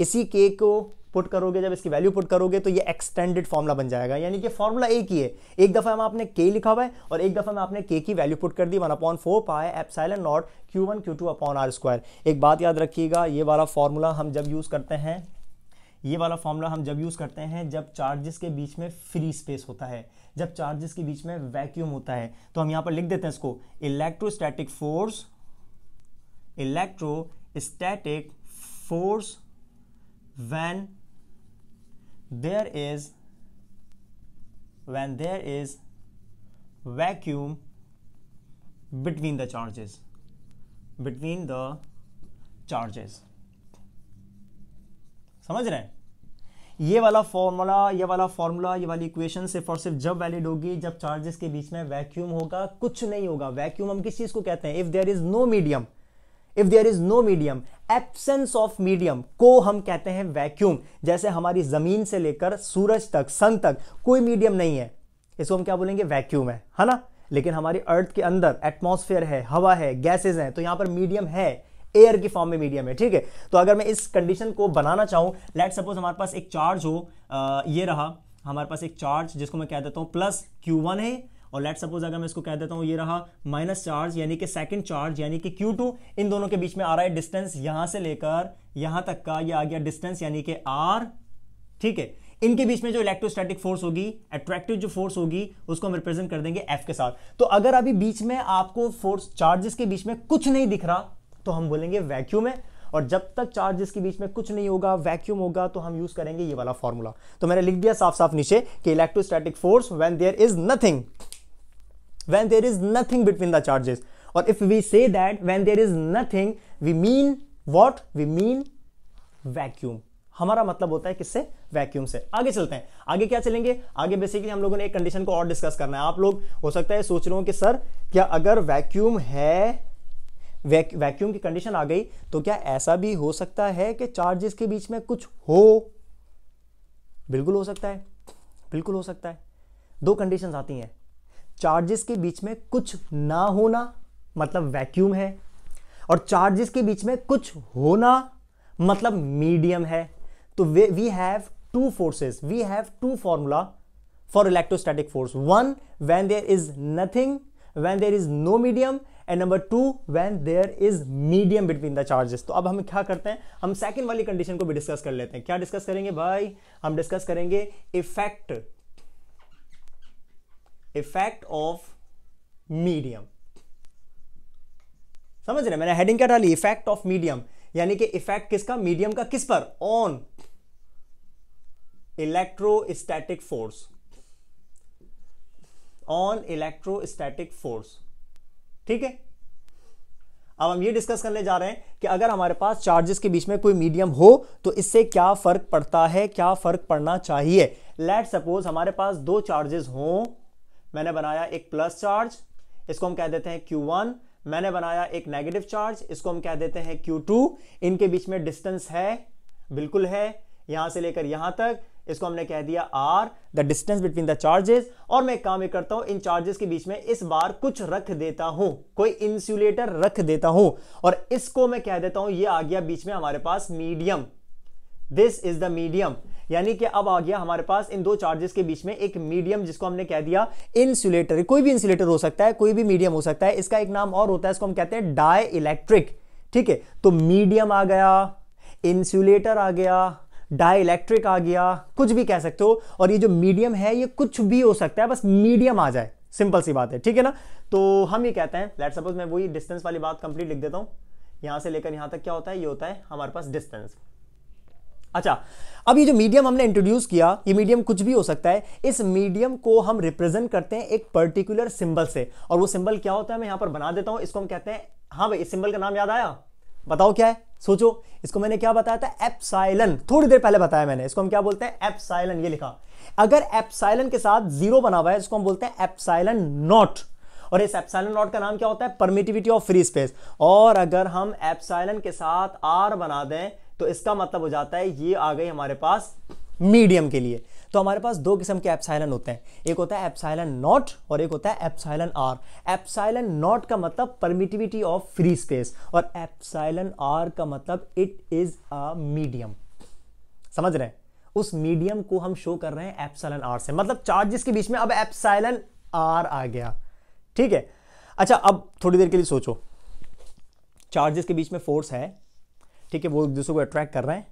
इसी के को पुट करोगे जब इसकी वैल्यू पुट करोगे तो ये एक्सटेंडेड फॉर्मूला बन जाएगा यानी कि फॉर्मूला एक ही है एक दफ़ा हम आपने के लिखा हुआ है और एक दफ़ा में आपने के की वैल्यू पुट कर दी one upon four pi epsilon naught q one Q two upon are square एक बात याद रखिएगा ये वाला फॉर्मूला हम जब यूज़ करते हैं ये वाला फॉर्मूला हम जब यूज़ करते हैं जब चार्जेस के बीच में फ्री स्पेस होता है जब चार्जेस के बीच में वैक्यूम होता है तो हम यहां पर लिख देते हैं इसको electrostatic force electrostatic force when there is when there is vacuum between the charges between the charges समझ रहे हैं ये वाला फॉर्मूला ये वाला फॉर्मूला ये वाली इक्वेशन सिर्फ और सिर्फ जब वैलिड होगी जब चार्जेस के बीच में वैक्यूम होगा कुछ नहीं होगा वैक्यूम हम किस चीज को कहते हैं if there is no medium if there is no medium absence of medium को हम कहते हैं वैक्यूम जैसे हमारी जमीन से लेकर सूरज तक सन तक कोई मीडियम नहीं है इसको हम क्या बोलेंगे वैक्यूम है है ना लेकिन हमारी अर्थ के अंदर एटमोसफेयर है हवा है गैसेज हैं तो यहां पर मीडियम है एयर की फॉर्म में मीडियम है ठीक है तो अगर मैं इस कंडीशन को बनाना चाहूं लेट सपोज हमारे पास एक चार्ज हो आ, ये रहा हमारे पास एक चार्ज जिसको मैं कह देता हूं प्लस क्यू वन है और लेट सपोज अगर मैं इसको कह देता हूं ये रहा माइनस चार्ज यानी कि सेकेंड चार्ज यानी कि क्यू टू इन दोनों के बीच में आ रहा है डिस्टेंस यहां से लेकर यहां तक का ये आ गया डिस्टेंस यानी कि आर ठीक है इनके बीच में जो इलेक्ट्रोस्टैटिक फोर्स होगी अट्रैक्टिव जो फोर्स होगी उसको हम रिप्रेजेंट कर देंगे एफ के साथ तो अगर अभी बीच में आपको फोर्स चार्जेस के बीच में कुछ नहीं दिख रहा तो हम बोलेंगे वैक्यूम है और जब तक चार्जेस के बीच में कुछ नहीं होगा वैक्यूम होगा तो हम यूज करेंगे ये वाला फॉर्मूला तो मैंने लिख दिया साफ साफ नीचे कि electrostatic force when there is nothing when there is nothing between the charges or if we say that when there is nothing we mean what we mean vacuum हमारा मतलब होता है किससे वैक्यूम से आगे चलते हैं आगे क्या चलेंगे आगे बेसिकली हम लोगों ने एक कंडीशन को और डिस्कस करना है आप लोग हो सकता है सोच रहे हो कि सर क्या अगर वैक्यूम है वैक, वैक्यूम की कंडीशन आ गई तो क्या ऐसा भी हो सकता है कि चार्जेस के बीच में कुछ हो बिल्कुल हो सकता है बिल्कुल हो सकता है दो कंडीशन आती हैं चार्जेस के बीच में कुछ ना होना मतलब वैक्यूम है और चार्जेस के बीच में कुछ होना मतलब मीडियम है तो we have two forces we have two formula for electrostatic force one when there is nothing when there is no medium and number two when there is medium between the charges तो अब हम क्या करते हैं हम second वाली condition को भी डिस्कस कर लेते हैं क्या डिस्कस करेंगे भाई हम डिस्कस करेंगे इफेक्ट इफेक्ट ऑफ मीडियम समझ रहे मैंने हेडिंग क्या डाली इफेक्ट ऑफ मीडियम यानी कि इफेक्ट किसका मीडियम का किस पर on electrostatic force on electrostatic force ठीक है अब हम ये डिस्कस करने जा रहे हैं कि अगर हमारे पास चार्जेस के बीच में कोई मीडियम हो तो इससे क्या फर्क पड़ता है क्या फर्क पड़ना चाहिए लेट सपोज हमारे पास दो चार्जेस हों मैंने बनाया एक प्लस चार्ज इसको हम कह देते हैं क्यू वन मैंने बनाया एक नेगेटिव चार्ज इसको हम कह देते हैं क्यू टू इनके बीच में डिस्टेंस है बिल्कुल है यहां से लेकर यहां तक इसको हमने कह दिया r the distance between the charges और मैं काम ये करता हूं इन चार्जेस के बीच में इस बार कुछ रख देता हूं कोई इंसुलेटर रख देता हूं और इसको मैं कह देता हूं ये आ गया बीच में हमारे पास medium this is the medium यानी कि अब आ गया हमारे पास इन दो चार्जेस के बीच में एक मीडियम जिसको हमने कह दिया इंसुलेटर कोई भी इंसुलेटर हो सकता है कोई भी मीडियम हो सकता है इसका एक नाम और होता है इसको हम कहते हैं डाई इलेक्ट्रिक ठीक है तो मीडियम आ गया इंसुलेटर आ गया डाई आ गया कुछ भी कह सकते हो और ये जो मीडियम है ये कुछ भी हो सकता है बस मीडियम आ जाए सिंपल सी बात है ठीक है ना तो हम ये कहते हैं लेट सपोज मैं वही डिस्टेंस वाली बात कंप्लीट लिख देता हूं यहां से लेकर यहां तक क्या होता है ये होता है हमारे पास डिस्टेंस अच्छा अब ये जो मीडियम हमने इंट्रोड्यूस किया ये मीडियम कुछ भी हो सकता है इस मीडियम को हम रिप्रेजेंट करते हैं एक पर्टिकुलर सिंबल से और वो सिंबल क्या होता है मैं यहां पर बना देता हूं इसको हम कहते हैं हाँ भाई इस सिंबल का नाम याद आया बताओ क्या है सोचो इसको मैंने क्या बताया था एपसाइलन थोड़ी देर पहले बताया मैंने इसको हम क्या बोलते हैं एपसाइलन ये लिखा अगर एपसाइलन के साथ जीरो बना हुआ है इसको हम बोलते हैं एपसाइलन नॉट और इस एपसाइलन नॉट का नाम क्या होता है परमिटिविटी ऑफ फ्री स्पेस और अगर हम एपसाइलन के साथ आर बना दें तो इसका मतलब हो जाता है ये आ गई हमारे पास मीडियम के लिए तो हमारे पास दो किस्म के एप्साइलन होते हैं एक होता है एप्साइलन नॉट और एक होता है एप्साइलन आर एप्साइलन नॉट का मतलब परमिटिविटी ऑफ फ्री स्पेस और एप्साइलन आर का मतलब इट इज अ मीडियम समझ रहे हैं उस मीडियम को हम शो कर रहे हैं एप्साइलन आर से मतलब चार्जेस के बीच में अब एप्साइलन आर आ गया ठीक है अच्छा अब थोड़ी देर के लिए सोचो चार्जेस के बीच में फोर्स है ठीक है वो एक दूसरे को अट्रैक्ट कर रहे हैं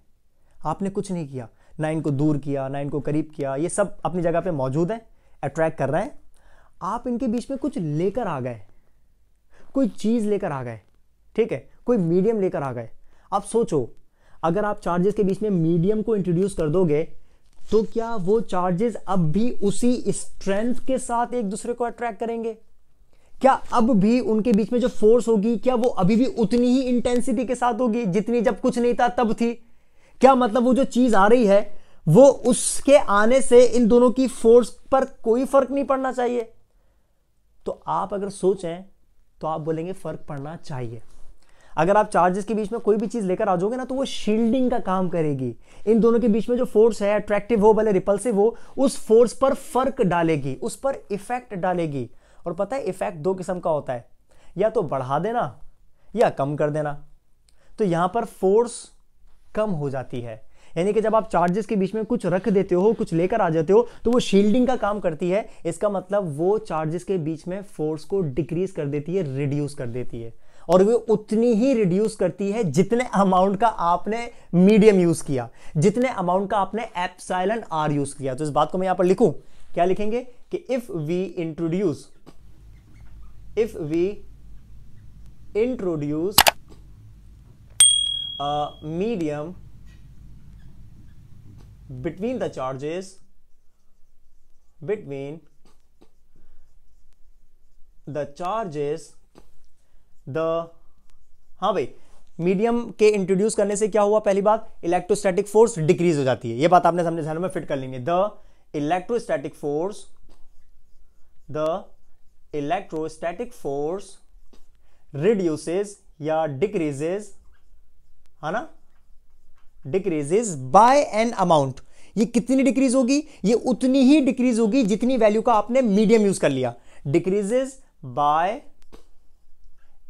आपने कुछ नहीं किया ना इनको दूर किया ना इनको करीब किया ये सब अपनी जगह पे मौजूद है अट्रैक्ट कर रहे हैं आप इनके बीच में कुछ लेकर आ गए कोई चीज़ लेकर आ गए ठीक है कोई मीडियम लेकर आ गए आप सोचो अगर आप चार्जेस के बीच में मीडियम को इंट्रोड्यूस कर दोगे तो क्या वो चार्जेस अब भी उसी स्ट्रेंथ के साथ एक दूसरे को अट्रैक्ट करेंगे क्या अब भी उनके बीच में जो फोर्स होगी क्या वो अभी भी उतनी ही इंटेंसिटी के साथ होगी जितनी जब कुछ नहीं था तब थी क्या मतलब वो जो चीज आ रही है वो उसके आने से इन दोनों की फोर्स पर कोई फर्क नहीं पड़ना चाहिए तो आप अगर सोचें तो आप बोलेंगे फर्क पड़ना चाहिए अगर आप चार्जेस के बीच में कोई भी चीज़ लेकर आ जाओगे ना तो वो शील्डिंग का काम करेगी इन दोनों के बीच में जो फोर्स है अट्रैक्टिव हो भले रिपल्सिव हो उस फोर्स पर फर्क डालेगी उस पर इफेक्ट डालेगी और पता है इफेक्ट दो किस्म का होता है या तो बढ़ा देना या कम कर देना तो यहां पर फोर्स कम हो जाती है यानी कि जब आप चार्जेस के बीच में कुछ रख देते हो कुछ लेकर आ जाते हो तो वो शील्डिंग का काम करती है इसका मतलब वो चार्जेस के बीच में फोर्स को डिक्रीज कर देती है रिड्यूस कर देती है और वो उतनी ही रिड्यूस करती है जितने अमाउंट का आपने मीडियम यूज किया जितने अमाउंट का आपने एप्साइलन आर यूज किया तो इस बात को मैं यहां पर लिखूं क्या लिखेंगे कि if we introduce if we introduce a medium between the charges between the charges the हाँ भाई मीडियम के इंट्रोड्यूस करने से क्या हुआ पहली बात इलेक्ट्रोस्टैटिक फोर्स डिक्रीज हो जाती है ये बात आपने सामने ध्यान में फिट कर लेनी है the electrostatic force the electrostatic force reduces या डिक्रीजेज है ना डिक्रीजेज बाय एन अमाउंट ये कितनी डिक्रीज होगी ये उतनी ही डिक्रीज होगी जितनी वैल्यू का आपने मीडियम यूज कर लिया डिक्रीजेज बाय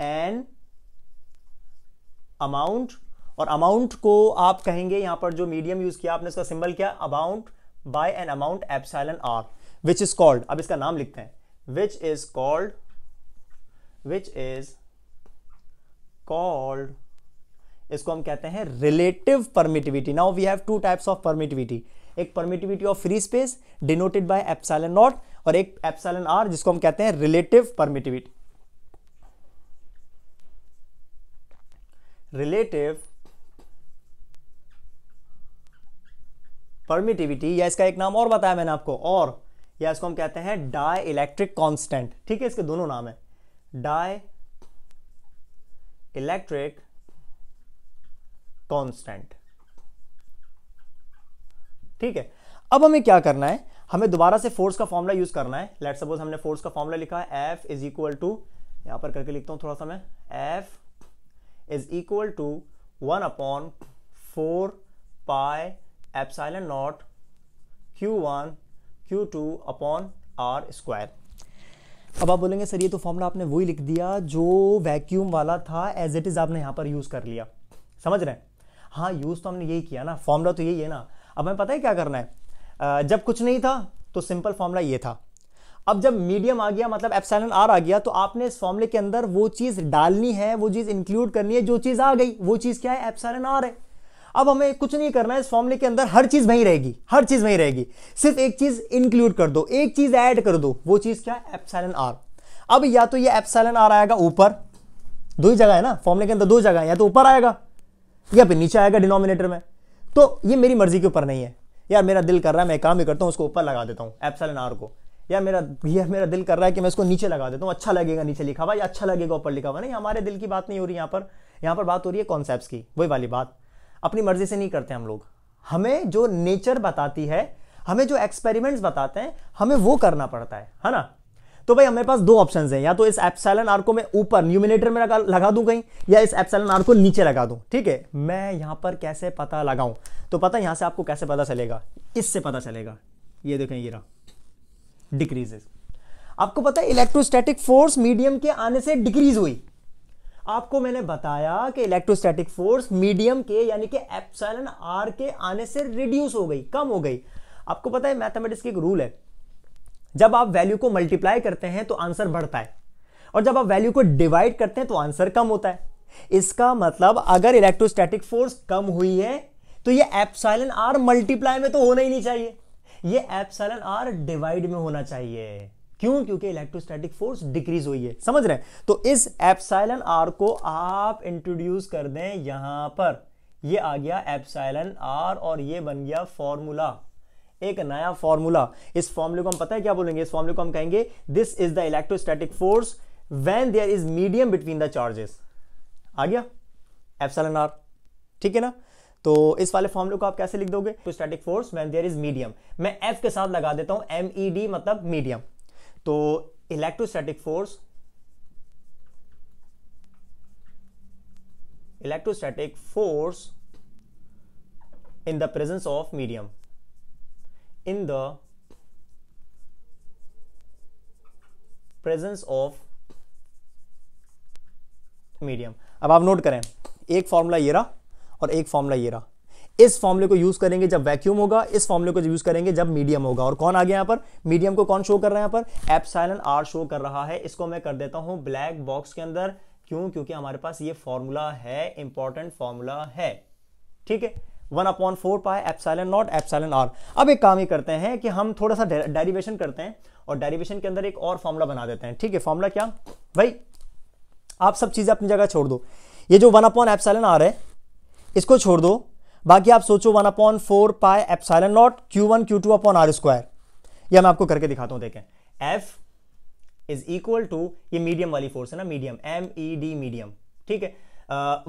एन अमाउंट और अमाउंट को आप कहेंगे यहां पर जो मीडियम यूज किया आपने इसका सिंबल क्या amount by an amount epsilon r which is called अब इसका नाम लिखते हैं which is called which is called इसको हम कहते हैं relative permittivity now we have two types of permittivity एक permittivity of free space denoted by epsilon naught और एक एप्साइलन आर जिसको हम कहते हैं रिलेटिव परमिटिविटी रिलेटिव परमिटिविटी या इसका एक नाम और बताया मैंने आपको और या इसको हम कहते हैं डाई इलेक्ट्रिक कॉन्स्टेंट ठीक है इसके दोनों नाम है डाई इलेक्ट्रिक कॉन्स्टेंट ठीक है अब हमें क्या करना है हमें दोबारा से फोर्स का फॉर्मूला यूज करना है लेट सपोज हमने फोर्स का फॉर्मूला लिखा है एफ इज इक्वल टू यहां पर करके लिखता हूं थोड़ा सा मैं F is equal to one upon four pi epsilon naught q one Q two upon are square अब आप बोलेंगे सर ये तो फॉर्मूला आपने वही लिख दिया जो वैक्यूम वाला था एज इट इज़ आपने यहाँ पर यूज़ कर लिया समझ रहे हैं हाँ यूज़ तो हमने यही किया ना फॉर्मूला तो यही है ना अब हमें पता है क्या करना है जब कुछ नहीं था तो सिंपल फॉर्मूला ये था अब जब मीडियम आ गया मतलब एप्सैलन आर आ गया तो आपने इस फॉर्मूले के अंदर वो चीज़ डालनी है वो चीज़ इंक्लूड करनी है जो चीज़ आ गई वो चीज़ क्या है एप्सैलन आर है अब हमें कुछ नहीं करना है इस फॉर्मूले के अंदर हर चीज वहीं रहेगी हर चीज वहीं रहेगी सिर्फ एक चीज इंक्लूड कर दो एक चीज ऐड कर दो वो चीज क्या है एप्साइलन आर अब या तो ये एप्साइलन आर आएगा ऊपर दो ही जगह है ना फॉर्मूले के अंदर दो जगह है या तो ऊपर आएगा या फिर नीचे आएगा डिनोमिनेटर में तो ये मेरी मर्जी के ऊपर नहीं है यार मेरा दिल कर रहा है मैं काम ही करता हूँ उसको ऊपर लगा देता हूँ एप्सलन आर को यार मेरा यार मेरा दिल कर रहा है कि मैं इसको नीचे लगा देता हूँ अच्छा लगेगा नीचे लिखा हुआ या अच्छा लगेगा ऊपर लिखा हुआ नहीं हमारे दिल की बात नहीं हो रही यहाँ पर यहाँ पर बात हो रही है कॉन्सेप्ट की वही वाली बात अपनी मर्जी से नहीं करते हम लोग हमें जो नेचर बताती है हमें जो एक्सपेरिमेंट्स बताते हैं हमें वो करना पड़ता है है ना तो भाई हमारे पास दो ऑप्शंस हैं या तो इस एप्सैलन आर को मैं ऊपर न्यूमिनेटर में लगा, लगा दूं कहीं या इस एप्सैलन आर को नीचे लगा दूं ठीक है मैं यहां पर कैसे पता लगाऊं तो पता यहां से आपको कैसे पता चलेगा इससे पता चलेगा ये देखें ये रहा डिक्रीजेस आपको पता है इलेक्ट्रोस्टैटिक फोर्स मीडियम के आने से डिक्रीज हुई आपको मैंने बताया कि इलेक्ट्रोस्टैटिक फोर्स मीडियम के यानी कि एप्साइलन आर के आने से रिड्यूस हो गई कम हो गई आपको पता है मैथमेटिक्स की एक रूल है जब आप वैल्यू को मल्टीप्लाई करते हैं तो आंसर बढ़ता है और जब आप वैल्यू को डिवाइड करते हैं तो आंसर कम होता है इसका मतलब अगर इलेक्ट्रोस्टैटिक फोर्स कम हुई है तो ये एप्साइलन आर मल्टीप्लाई में तो होना ही नहीं चाहिए ये एप्साइलन आर डिवाइड में होना चाहिए क्यों क्योंकि इलेक्ट्रोस्टैटिक फोर्स डिक्रीज हुई है समझ रहे हैं तो इस एप्साइलन आर को आप इंट्रोड्यूस कर दें यहां पर ये आ गया एप्साइलन आर और ये बन गया फॉर्मूला एक नया फॉर्मूला इस फॉर्मूले को हम पता है क्या बोलेंगे इस फॉर्मूले को हम कहेंगे this is the electrostatic force when there is medium between the charges आ गया एप्सलन आर ठीक है ना तो इस वाले फॉर्मूले को आप कैसे लिख दोगे तो static force when there is medium मैं एफ के साथ लगा देता हूं एम ई डी मतलब मीडियम तो electrostatic force electrostatic force in the presence of medium in the presence of medium अब आप नोट करें एक फॉर्मूला ये रहा और एक फॉर्मूला ये रहा इस फॉर्मूले को यूज करेंगे जब वैक्यूम होगा इस फॉर्मूले को यूज करेंगे जब मीडियम होगा और कौन आ गया यहां पर मीडियम को कौन शो कर रहा है यहां पर एप्साइलन आर शो कर रहा है इसको मैं कर देता हूं ब्लैक बॉक्स के अंदर क्यों क्योंकि हमारे पास ये फॉर्मूला है इंपॉर्टेंट फॉर्मूला है ठीक है one upon four pi epsilon naught epsilon r अब एक काम ही करते हैं कि हम थोड़ा सा डेरिवेशन करते हैं और डेरिवेशन के अंदर एक और फॉर्मूला बना देते हैं ठीक है फॉर्मूला क्या भाई आप सब चीज़ें अपनी जगह छोड़ दो ये जो वन अपॉन एप्साइलन आर है इसको छोड़ दो बाकी आप सोचो one upon four epsilon naught q one Q two upon are square यह मैं आपको करके दिखाता हूं देखें एफ इज इक्वल टू ये मीडियम वाली फोर्स है ना medium M E D medium ठीक है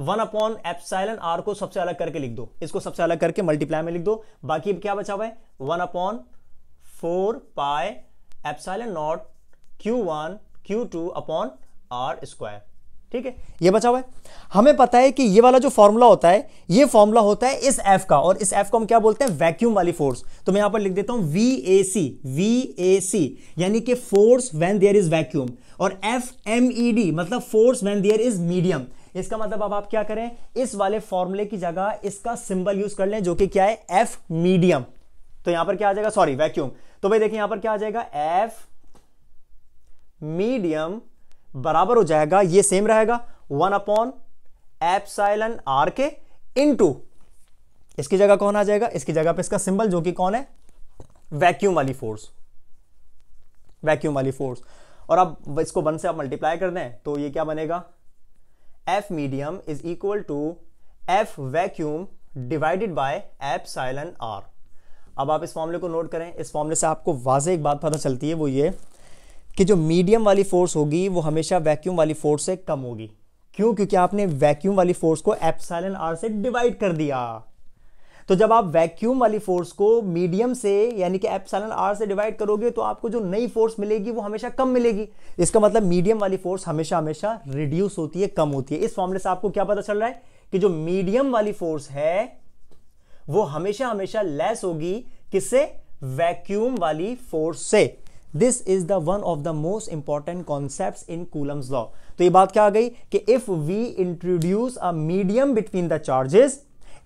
वन अपॉन एपसाइलन आर को सबसे अलग करके लिख दो इसको सबसे अलग करके मल्टीप्लाई में लिख दो बाकी क्या बचा हुआ है one upon four pi epsilon naught q one Q two upon are square ठीक है ये बचा हुआ है हमें पता है कि ये वाला जो फॉर्मूला होता है ये फॉर्मूला होता है इस एफ का और इस एफ को हम क्या बोलते हैं वैक्यूम वाली फोर्स तो मैं यहां पर लिख देता हूं V A C V A C यानी कि force when there is vacuum और एफ एम ई डी मतलब force when there is medium इसका मतलब अब आप क्या करें इस वाले फॉर्मूले की जगह इसका सिंबल यूज कर लें जो कि क्या है एफ मीडियम तो यहां पर क्या आ जाएगा सॉरी वैक्यूम तो भाई देखिए यहां पर क्या आ जाएगा एफ मीडियम बराबर हो जाएगा ये सेम रहेगा one upon epsilon r K into इसकी जगह कौन आ जाएगा इसकी जगह पे इसका सिंबल जो कि कौन है वैक्यूम वाली फोर्स वैक्यूम वाली फोर्स और अब इसको वन से आप मल्टीप्लाई कर दें तो ये क्या बनेगा F medium is equal to F vacuum divided by epsilon r अब आप इस फॉर्मूले को नोट करें इस फॉर्मूले से आपको वाजे एक बात पता चलती है वो ये कि जो मीडियम वाली फोर्स होगी वो हमेशा वैक्यूम वाली फोर्स से कम होगी क्यों क्योंकि आपने वैक्यूम वाली फोर्स को एप्साइलन आर से डिवाइड कर दिया तो जब आप वैक्यूम वाली फोर्स को मीडियम से यानी कि एप्साइलन आर से डिवाइड करोगे तो आपको जो नई फोर्स मिलेगी वो हमेशा कम मिलेगी इसका मतलब मीडियम वाली फोर्स हमेशा हमेशा रिड्यूस होती है कम होती है इस फॉर्मूले से आपको क्या पता चल रहा है कि जो मीडियम वाली फोर्स है वो हमेशा हमेशा लेस होगी किससे वैक्यूम वाली फोर्स से this is the one of the most important concept in coulomb's law तो ये बात क्या आ गई कि if we introduce a medium between the charges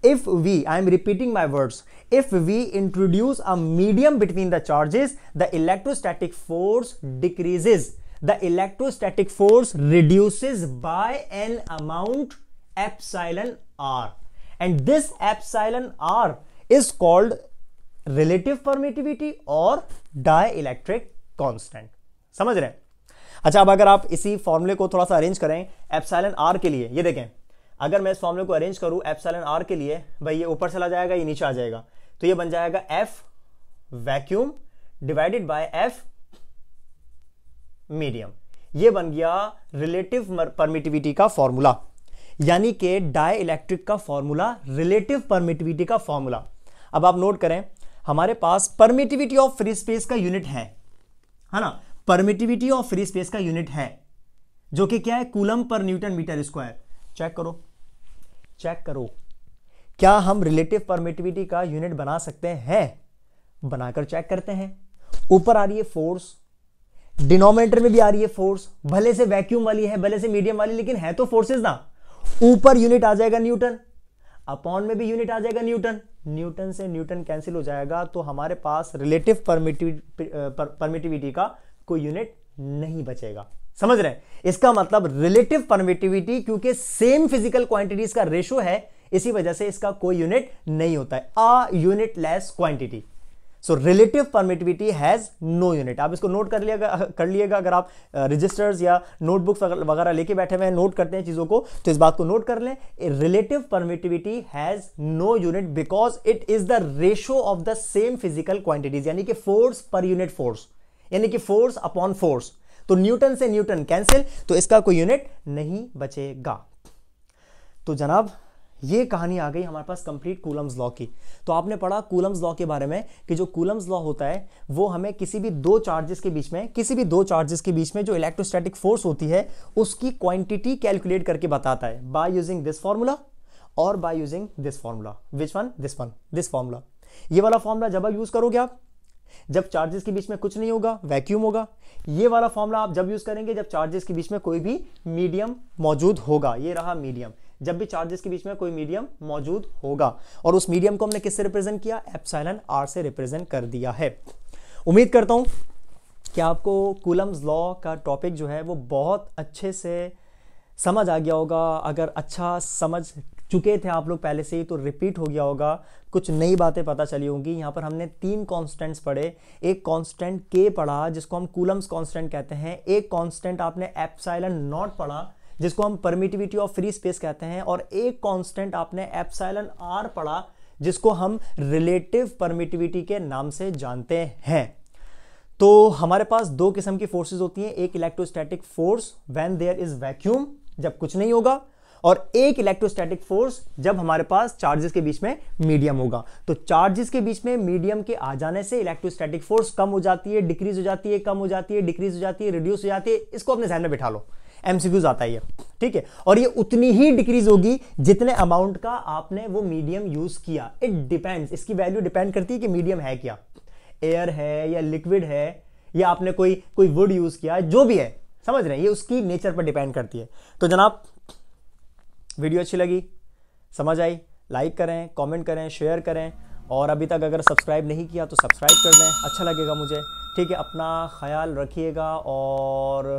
if we i am repeating my words if we introduce a medium between the charges the electrostatic force decreases the electrostatic force reduces by an amount epsilon r and this epsilon r is called relative permittivity or dielectric constant समझ रहे हैं अच्छा अब अगर आप इसी फॉर्मूले को थोड़ा सा अरेंज करें एप्साइलन आर के लिए ये देखें अगर मैं इस फॉर्मूले को अरेंज करूं एप्साइलन आर के लिए भाई ये ऊपर चला जाएगा ये नीचे आ जाएगा तो ये बन जाएगा F vacuum divided by F medium ये बन गया रिलेटिव परमिटिविटी का फॉर्मूला यानी कि डाई इलेक्ट्रिक का फॉर्मूला रिलेटिव परमिटिविटी का फॉर्मूला अब आप नोट करें हमारे पास परमिटिविटी ऑफ फ्री स्पेस का यूनिट है है ना परमिटिविटी ऑफ फ्री स्पेस का यूनिट है जो कि क्या है coulomb per newton metre square check करो चेक करो क्या हम रिलेटिव परमिटिविटी का यूनिट बना सकते हैं बनाकर चेक करते हैं ऊपर आ रही है फोर्स डिनोमिनेटर में भी आ रही है फोर्स भले से वैक्यूम वाली है भले से मीडियम वाली लेकिन है तो फोर्सेस ना ऊपर यूनिट आ जाएगा न्यूटन अपॉन में भी यूनिट आ जाएगा न्यूटन न्यूटन से न्यूटन कैंसिल हो जाएगा तो हमारे पास रिलेटिव परमिटिविटी का कोई यूनिट नहीं बचेगा समझ रहे हैं इसका मतलब रिलेटिव परमिटिविटी क्योंकि सेम फिजिकल क्वांटिटीज का रेशो है इसी वजह से इसका कोई यूनिट नहीं होता है a unitless quantity so relative permittivity has no unit आप इसको नोट कर लिएगा कर लिएगा अगर आप रजिस्टर्स uh, या नोटबुक्स वगैरह लेके बैठे हुए हैं नोट करते हैं चीज़ों को तो इस बात को नोट कर लें relative permittivity has no unit because it is the ratio of the same physical quantities यानी कि फोर्स पर यूनिट फोर्स यानी कि फोर्स अपॉन फोर्स तो न्यूटन से न्यूटन कैंसिल तो इसका कोई यूनिट नहीं बचेगा तो जनाब ये कहानी आ गई हमारे पास कंप्लीट कूलम्स लॉ की तो आपने पढ़ा कूलम्स लॉ के बारे में कि जो कूलम्स लॉ होता है वो हमें किसी भी दो चार्जेस के बीच में किसी भी दो चार्जेस के बीच में जो इलेक्ट्रोस्टैटिक फोर्स होती है उसकी क्वांटिटी कैलकुलेट करके बताता है बाय यूजिंग दिस फॉर्मूला और by using this formula which one this one this formula ये वाला फॉर्मूला जब आप यूज़ करोगे आप जब चार्जेस के बीच में कुछ नहीं होगा वैक्यूम होगा ये वाला फॉर्मूला आप जब यूज़ करेंगे जब चार्जेस के बीच में कोई भी मीडियम मौजूद होगा ये रहा मीडियम जब भी चार्जेस के बीच में कोई मीडियम मौजूद होगा और उस मीडियम को हमने किससे रिप्रेजेंट किया एप्साइलन आर से रिप्रेजेंट कर दिया है उम्मीद करता हूँ कि आपको कूलम्स लॉ का टॉपिक जो है वो बहुत अच्छे से समझ आ गया होगा अगर अच्छा समझ चुके थे आप लोग पहले से ही तो रिपीट हो गया होगा कुछ नई बातें पता चली होंगी यहाँ पर हमने तीन कांस्टेंट्स पढ़े एक कांस्टेंट के पढ़ा जिसको हम कूलम्स कांस्टेंट कहते हैं एक कांस्टेंट आपने एप्साइलन नॉट पढ़ा जिसको हम परमिटिविटी ऑफ फ्री स्पेस कहते हैं और एक कांस्टेंट आपने एप्साइलन आर पढ़ा जिसको हम रिलेटिव परमिटिविटी के नाम से जानते हैं तो हमारे पास दो किस्म की फोर्सेस होती हैं एक electrostatic force when there is vacuum जब कुछ नहीं होगा और एक इलेक्ट्रोस्टैटिक फोर्स जब हमारे पास चार्जेस के बीच में मीडियम होगा तो चार्जेस के बीच में मीडियम के आ जाने से इलेक्ट्रोस्टैटिक फोर्स कम हो जाती है डिक्रीज हो जाती है कम हो जाती है डिक्रीज हो जाती है रिड्यूस हो जाती है इसको अपने जहन में बिठा लो एमसीक्यूज आता है ये ठीक है और ये उतनी ही डिक्रीज होगी जितने अमाउंट का आपने वो मीडियम यूज किया इट डिपेंड्स इसकी वैल्यू डिपेंड करती है कि मीडियम है क्या एयर है या लिक्विड है या आपने कोई कोई वुड यूज किया जो भी है समझ रहे हैं ये उसकी नेचर पर डिपेंड करती है तो जनाब वीडियो अच्छी लगी समझ आई लाइक करें कमेंट करें शेयर करें और अभी तक अगर सब्सक्राइब नहीं किया तो सब्सक्राइब कर दें अच्छा लगेगा मुझे ठीक है अपना ख्याल रखिएगा और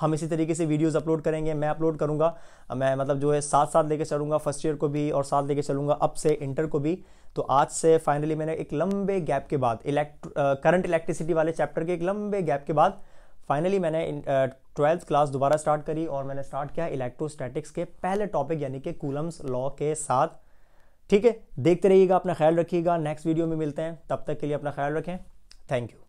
हम इसी तरीके से वीडियोस अपलोड करेंगे मैं अपलोड करूँगा मैं मतलब जो है साथ साथ लेके चलूँगा फर्स्ट ईयर को भी और साथ लेके चलूंगा अब से इंटर को भी तो आज से फाइनली मैंने एक लंबे गैप के बाद इलेक्ट करंट इलेक्ट्रिसिटी वाले चैप्टर के एक लंबे गैप के बाद फाइनली मैंने ट्वेल्थ क्लास दोबारा स्टार्ट करी और मैंने स्टार्ट किया इलेक्ट्रोस्टैटिक्स के पहले टॉपिक यानी कि कूलम्स लॉ के साथ ठीक है देखते रहिएगा अपना ख्याल रखिएगा नेक्स्ट वीडियो में मिलते हैं तब तक के लिए अपना ख्याल रखें थैंक यू